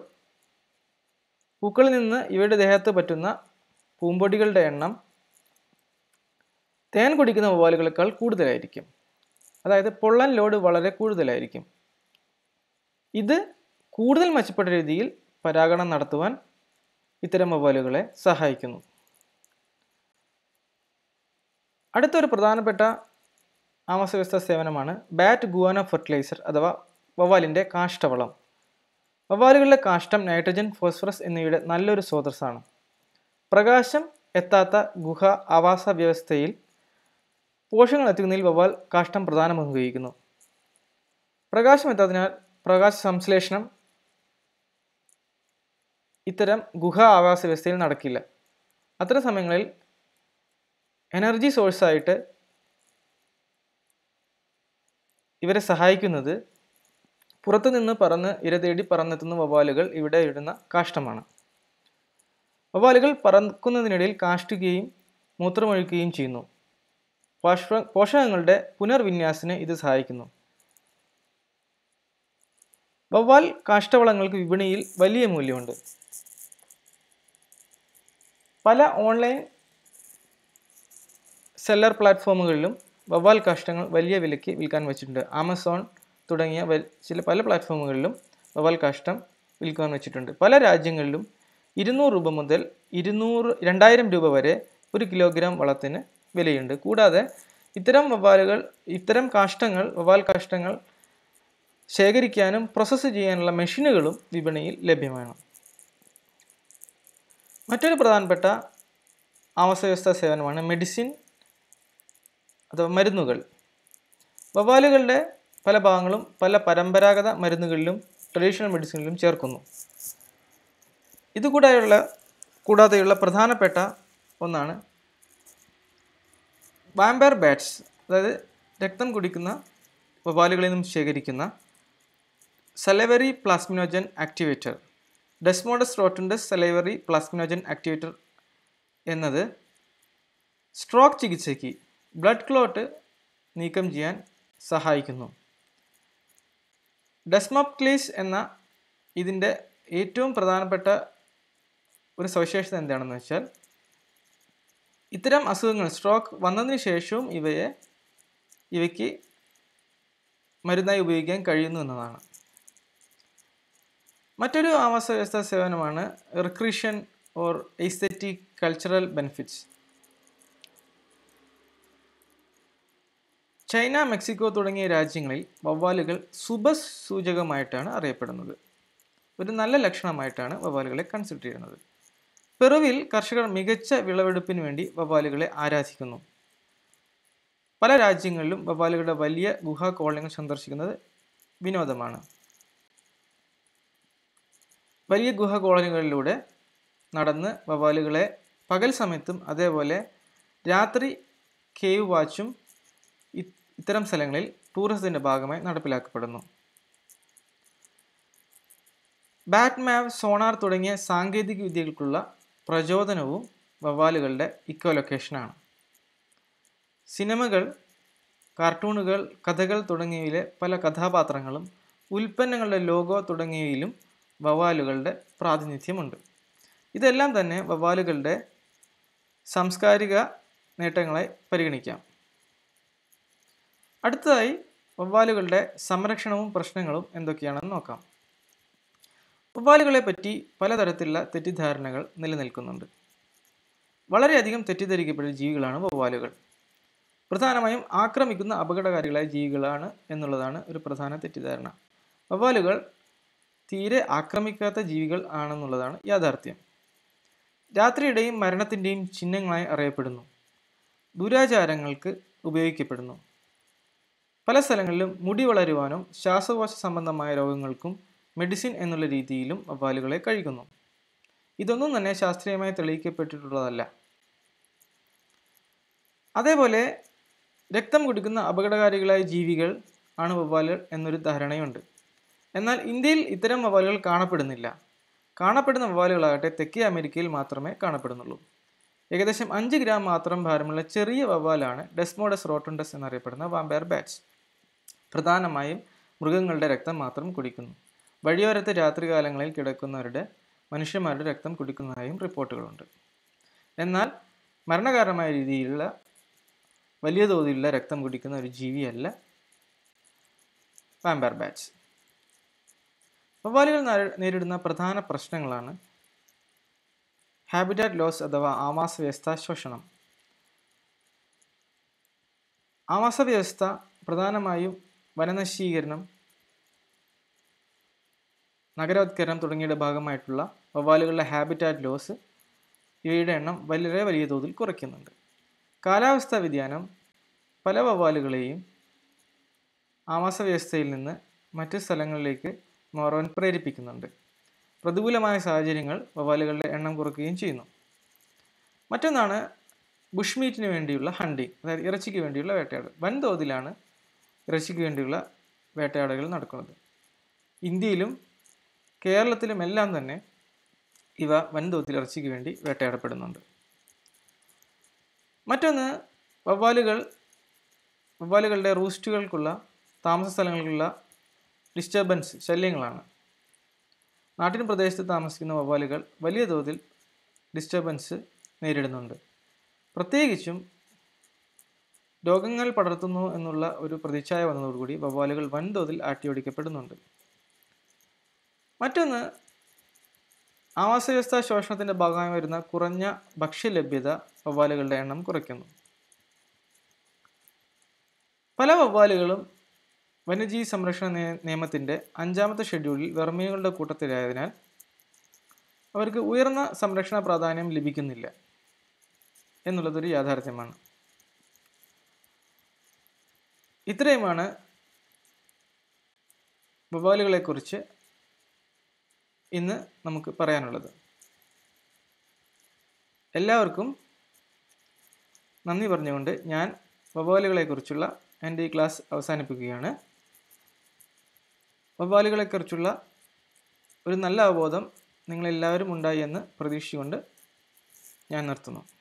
പൂക്കളിൽ നിന്ന് ഇവയുടെ ദേഹത്ത് പറ്റുന്ന പൂമ്പൊടികളുടെ എണ്ണം തേൻ കുടിക്കുന്ന വവ്വാലുകളെക്കാൾ കൂടുതലായിരിക്കും അതായത് പൊള്ളൻ ലോഡ് വളരെ കൂടുതലായിരിക്കും ഇത് കൂടുതൽ മെച്ചപ്പെട്ട രീതിയിൽ പരാഗണം നടത്തുവാൻ ഇത്തരം മൊബൈലുകളെ സഹായിക്കുന്നു അടുത്തൊരു പ്രധാനപ്പെട്ട ആവാസവ്യവസ്ഥ സേവനമാണ് ബാറ്റ് ഗുവാന ഫെർട്ടിലൈസർ അഥവാ വവ്വാലിൻ്റെ കാഷ്ടവളം വവ്വാലുകളുടെ കാഷ്ടം നൈട്രജൻ ഫോസ്ഫറസ് എന്നിവയുടെ നല്ലൊരു സ്രോതസ്സാണ് പ്രകാശം എത്താത്ത ഗുഹ ആവാസ വ്യവസ്ഥയിൽ പോഷകങ്ങൾ എത്തിക്കുന്നതിൽ വവ്വാൽ കാഷ്ടം പ്രധാന പങ്ക് വഹിക്കുന്നു പ്രകാശം എത്താത്തതിനാൽ പ്രകാശ സംശ്ലേഷണം ഇത്തരം ഗുഹ ആവാസ വ്യവസ്ഥയിൽ നടക്കില്ല അത്തരം സമയങ്ങളിൽ എനർജി സോഴ്സായിട്ട് ഇവരെ സഹായിക്കുന്നത് പുറത്തുനിന്ന് പറന്ന് ഇര തേടി പറന്നെത്തുന്ന വവാലുകൾ ഇവിടെ ഇടുന്ന കാഷ്ടമാണ് വവാലുകൾ പറക്കുന്നതിനിടയിൽ കാഷ്ടുകയും മൂത്രമൊഴിക്കുകയും ചെയ്യുന്നു പോഷ പോഷകങ്ങളുടെ പുനർവിന്യാസത്തിന് ഇത് സഹായിക്കുന്നു വവ്വാൽ കാഷ്ടവളങ്ങൾക്ക് വിപണിയിൽ വലിയ മൂല്യമുണ്ട് പല ഓൺലൈൻ സെല്ലർ പ്ലാറ്റ്ഫോമുകളിലും വവ്വാൽ കാഷ്ടങ്ങൾ വലിയ വിലയ്ക്ക് വിൽക്കാൻ വെച്ചിട്ടുണ്ട് ആമസോൺ തുടങ്ങിയ ചില പല പ്ലാറ്റ്ഫോമുകളിലും വവ്വാൽ കാഷ്ടം വിൽക്കാൻ വെച്ചിട്ടുണ്ട് പല രാജ്യങ്ങളിലും ഇരുന്നൂറ് രൂപ മുതൽ ഇരുന്നൂറ് രണ്ടായിരം രൂപ വരെ ഒരു കിലോഗ്രാം വളത്തിന് വിലയുണ്ട് കൂടാതെ ഇത്തരം വവ്വാലുകൾ ഇത്തരം കാഷ്ടങ്ങൾ വവ്വാൽ കാഷ്ടങ്ങൾ ശേഖരിക്കാനും പ്രോസസ്സ് ചെയ്യാനുള്ള മെഷീനുകളും വിപണിയിൽ ലഭ്യമാണ് മറ്റൊരു പ്രധാനപ്പെട്ട ആവാസവ്യവസ്ഥാ സേവനമാണ് മെഡിസിൻ അഥവാ മരുന്നുകൾ വവ്വാലുകളുടെ പല ഭാഗങ്ങളും പല പരമ്പരാഗത മരുന്നുകളിലും ട്രഡീഷണൽ മെഡിസിനിലും ചേർക്കുന്നു ഇതുകൂടായുള്ള കൂടാതെയുള്ള പ്രധാനപ്പെട്ട ഒന്നാണ് വാമ്പയർ ബാറ്റ്സ് അതായത് രക്തം കുടിക്കുന്ന വവ്വാലുകളിൽ നിന്നും ശേഖരിക്കുന്ന സലവറി പ്ലാസ്മിനോജൻ ആക്ടിവേറ്റർ ഡെസ്മോഡസ് റോട്ടിൻ്റെ സെലൈവറി പ്ലാസ്മിനോജൻ ആക്ടിവേറ്റർ എന്നത് സ്ട്രോക്ക് ചികിത്സയ്ക്ക് ബ്ലഡ് ക്ലോട്ട് നീക്കം ചെയ്യാൻ സഹായിക്കുന്നു ഡെസ്മോപ്ക്ലീസ് എന്ന ഇതിൻ്റെ ഏറ്റവും പ്രധാനപ്പെട്ട ഒരു സവിശേഷത എന്താണെന്ന് വെച്ചാൽ ഇത്തരം അസുഖങ്ങൾ സ്ട്രോക്ക് വന്നതിന് ശേഷവും ഇവയെ ഇവയ്ക്ക് മരുന്നായി ഉപയോഗിക്കാൻ കഴിയുന്നു എന്നതാണ് മറ്റൊരു ആവാസ വ്യവസ്ഥ സേവനമാണ് recreation or aesthetic cultural benefits China Mexico തുടങ്ങിയ രാജ്യങ്ങളിൽ വവ്വാലുകൾ സുഭ സൂചകമായിട്ടാണ് അറിയപ്പെടുന്നത് ഒരു നല്ല ലക്ഷണമായിട്ടാണ് വവ്വാലുകളെ കൺസിഡർ ചെയ്യുന്നത് പെറുവിൽ കർഷകർ മികച്ച വിളവെടുപ്പിന് വേണ്ടി വവ്വാലുകളെ ആരാധിക്കുന്നു പല രാജ്യങ്ങളിലും വവ്വാലുകളുടെ വലിയ ഗുഹാ കോളനികൾ സന്ദർശിക്കുന്നത് വിനോദമാണ് വലിയ ഗുഹ കോളനികളിലൂടെ നടന്ന് വവ്വാലുകളെ പകൽ സമയത്തും അതേപോലെ രാത്രി കേവ് വാച്ചും ഇത്തരം സ്ഥലങ്ങളിൽ ടൂറിസത്തിൻ്റെ ഭാഗമായി നടപ്പിലാക്കപ്പെടുന്നു ബാറ്റ് മാവ് സോണാർ തുടങ്ങിയ സാങ്കേതിക വിദ്യകൾക്കുള്ള പ്രചോദനവും വവ്വാലുകളുടെ ഇക്കോ ലൊക്കേഷനാണ് സിനിമകൾ കാർട്ടൂണുകൾ കഥകൾ തുടങ്ങിയവയിലെ പല കഥാപാത്രങ്ങളും ഉൽപ്പന്നങ്ങളുടെ ലോഗോ തുടങ്ങിയവയിലും വവ്വാലുകളുടെ പ്രാതിനിധ്യമുണ്ട് ഇതെല്ലാം തന്നെ വവ്വാലുകളുടെ സാംസ്കാരിക നേട്ടങ്ങളെ പരിഗണിക്കാം അടുത്തതായി വവ്വാലുകളുടെ സംരക്ഷണവും പ്രശ്നങ്ങളും എന്തൊക്കെയാണെന്ന് നോക്കാം വവ്വാലുകളെ പറ്റി പലതരത്തിലുള്ള തെറ്റിദ്ധാരണകൾ നിലനിൽക്കുന്നുണ്ട് വളരെയധികം തെറ്റിദ്ധരിക്കപ്പെട്ട ജീവികളാണ് വവ്വാലുകൾ പ്രധാനമായും ആക്രമിക്കുന്ന അപകടകാരികളായ ജീവികളാണ് എന്നുള്ളതാണ് ഒരു പ്രധാന തെറ്റിദ്ധാരണ വവ്വാലുകൾ തീരെ ആക്രമിക്കാത്ത ജീവികൾ ആണെന്നുള്ളതാണ് യാഥാർത്ഥ്യം രാത്രിയുടെയും മരണത്തിൻ്റെയും ചിഹ്നങ്ങളായി അറിയപ്പെടുന്നു ദുരാചാരങ്ങൾക്ക് ഉപയോഗിക്കപ്പെടുന്നു പല സ്ഥലങ്ങളിലും മുടി വളരുവാനോ ശ്വാസകോശ സംബന്ധമായ രോഗങ്ങൾക്കും മെഡിസിൻ എന്നുള്ള രീതിയിലും വവ്വാലുകളെ കഴിക്കുന്നു ഇതൊന്നും തന്നെ ശാസ്ത്രീയമായി തെളിയിക്കപ്പെട്ടിട്ടുള്ളതല്ല അതേപോലെ രക്തം കുടിക്കുന്ന അപകടകാരികളായ ജീവികൾ ആണ് വവ്വാലുകൾ എന്നൊരു ധാരണയുണ്ട് എന്നാൽ ഇന്ത്യയിൽ ഇത്തരം വവ്വാലുകൾ കാണപ്പെടുന്നില്ല കാണപ്പെടുന്ന വവ്വാലുകളാകട്ടെ തെക്കേ അമേരിക്കയിൽ മാത്രമേ കാണപ്പെടുന്നുള്ളൂ ഏകദേശം അഞ്ച് ഗ്രാം മാത്രം ഭാരമുള്ള ചെറിയ വവ്വാലാണ് ഡെസ്മോഡസ് റോട്ടുണ്ടസ് എന്നറിയപ്പെടുന്ന വാമ്പയർ ബാറ്റ്സ് പ്രധാനമായും മൃഗങ്ങളുടെ രക്തം മാത്രം കുടിക്കുന്നു വഴിയോരത്ത് രാത്രികാലങ്ങളിൽ കിടക്കുന്നവരുടെ മനുഷ്യന്മാരുടെ രക്തം കുടിക്കുന്നതായും റിപ്പോർട്ടുകളുണ്ട് എന്നാൽ മരണകാരണമായ രീതിയിലുള്ള വലിയ തോതിലുള്ള രക്തം കുടിക്കുന്ന ഒരു ജീവിയല്ല വാമ്പയർ ബാറ്റ്സ് വവ്വാലുകൾ നേരിടുന്ന പ്രധാന പ്രശ്നങ്ങളാണ് ഹാബിറ്റാറ്റ് ലോസ് അഥവാ ആവാസ വ്യവസ്ഥ ശോഷണം ആവാസ വ്യവസ്ഥ പ്രധാനമായും വനനശീകരണം നഗരവത്കരണം തുടങ്ങിയുടെ ഭാഗമായിട്ടുള്ള വവ്വാലുകളുടെ ഹാബിറ്റാറ്റ് ലോസ് ഇവയുടെ എണ്ണം വളരെ വലിയ തോതിൽ കുറയ്ക്കുന്നുണ്ട് കാലാവസ്ഥാ വ്യതിയാനം പല വവ്വാലുകളെയും ആവാസ വ്യവസ്ഥയിൽ നിന്ന് മറ്റ് സ്ഥലങ്ങളിലേക്ക് മോറോൻ പ്രേരിപ്പിക്കുന്നുണ്ട് പ്രതികൂലമായ സാഹചര്യങ്ങൾ വവ്വാലുകളുടെ എണ്ണം കുറയ്ക്കുകയും ചെയ്യുന്നു മറ്റൊന്നാണ് ബുഷ്മീറ്റിന് വേണ്ടിയുള്ള ഹണ്ടിങ് അതായത് ഇറച്ചിക്ക് വേണ്ടിയുള്ള വേട്ടയാടൽ വൻതോതിലാണ് ഇറച്ചിക്ക് വേണ്ടിയുള്ള വേട്ടയാടലുകൾ നടക്കുന്നത് ഇന്ത്യയിലും കേരളത്തിലും എല്ലാം തന്നെ ഇവ വൻതോതിൽ ഇറച്ചിക്ക് വേണ്ടി വേട്ടയാടപ്പെടുന്നുണ്ട് മറ്റൊന്ന് വവ്വാലുകൾ വവ്വാലുകളുടെ റൂസ്റ്റുകൾക്കുള്ള താമസ സ്ഥലങ്ങൾക്കുള്ള ഡിസ്റ്റർബൻസ് ശല്യങ്ങളാണ് നാട്ടിൻ പ്രദേശത്ത് താമസിക്കുന്ന വവ്വാലുകൾ വലിയ തോതിൽ ഡിസ്റ്റർബൻസ് നേരിടുന്നുണ്ട് പ്രത്യേകിച്ചും രോഗങ്ങൾ പടർത്തുന്നു എന്നുള്ള ഒരു പ്രതിച്ഛായ വന്നതോടുകൂടി വവ്വാലുകൾ വൻതോതിൽ ആട്ടിയോടിക്കപ്പെടുന്നുണ്ട് മറ്റൊന്ന് ആവാസ വ്യവസ്ഥ ശോഷണത്തിൻ്റെ ഭാഗമായി വരുന്ന കുറഞ്ഞ ഭക്ഷ്യലഭ്യത വവ്വാലുകളുടെ എണ്ണം കുറയ്ക്കുന്നു പല വവ്വാലുകളും വന്യജീവി സംരക്ഷണ നിയമത്തിൻ്റെ അഞ്ചാമത്തെ ഷെഡ്യൂളിൽ വെർമീകളുടെ കൂട്ടത്തിലായതിനാൽ അവർക്ക് ഉയർന്ന സംരക്ഷണ പ്രാധാന്യം ലഭിക്കുന്നില്ല എന്നുള്ളതൊരു യാഥാർത്ഥ്യമാണ് ഇത്രയുമാണ് വവ്വാലുകളെക്കുറിച്ച് ഇന്ന് നമുക്ക് പറയാനുള്ളത് എല്ലാവർക്കും നന്ദി പറഞ്ഞുകൊണ്ട് ഞാൻ വവ്വാലുകളെക്കുറിച്ചുള്ള എൻ്റെ ഈ ക്ലാസ് അവസാനിപ്പിക്കുകയാണ് വവ്വാലുകളെക്കുറിച്ചുള്ള ഒരു നല്ല അവബോധം നിങ്ങളെല്ലാവരും ഉണ്ടായി എന്ന് പ്രതീക്ഷിച്ചുകൊണ്ട് ഞാൻ നിർത്തുന്നു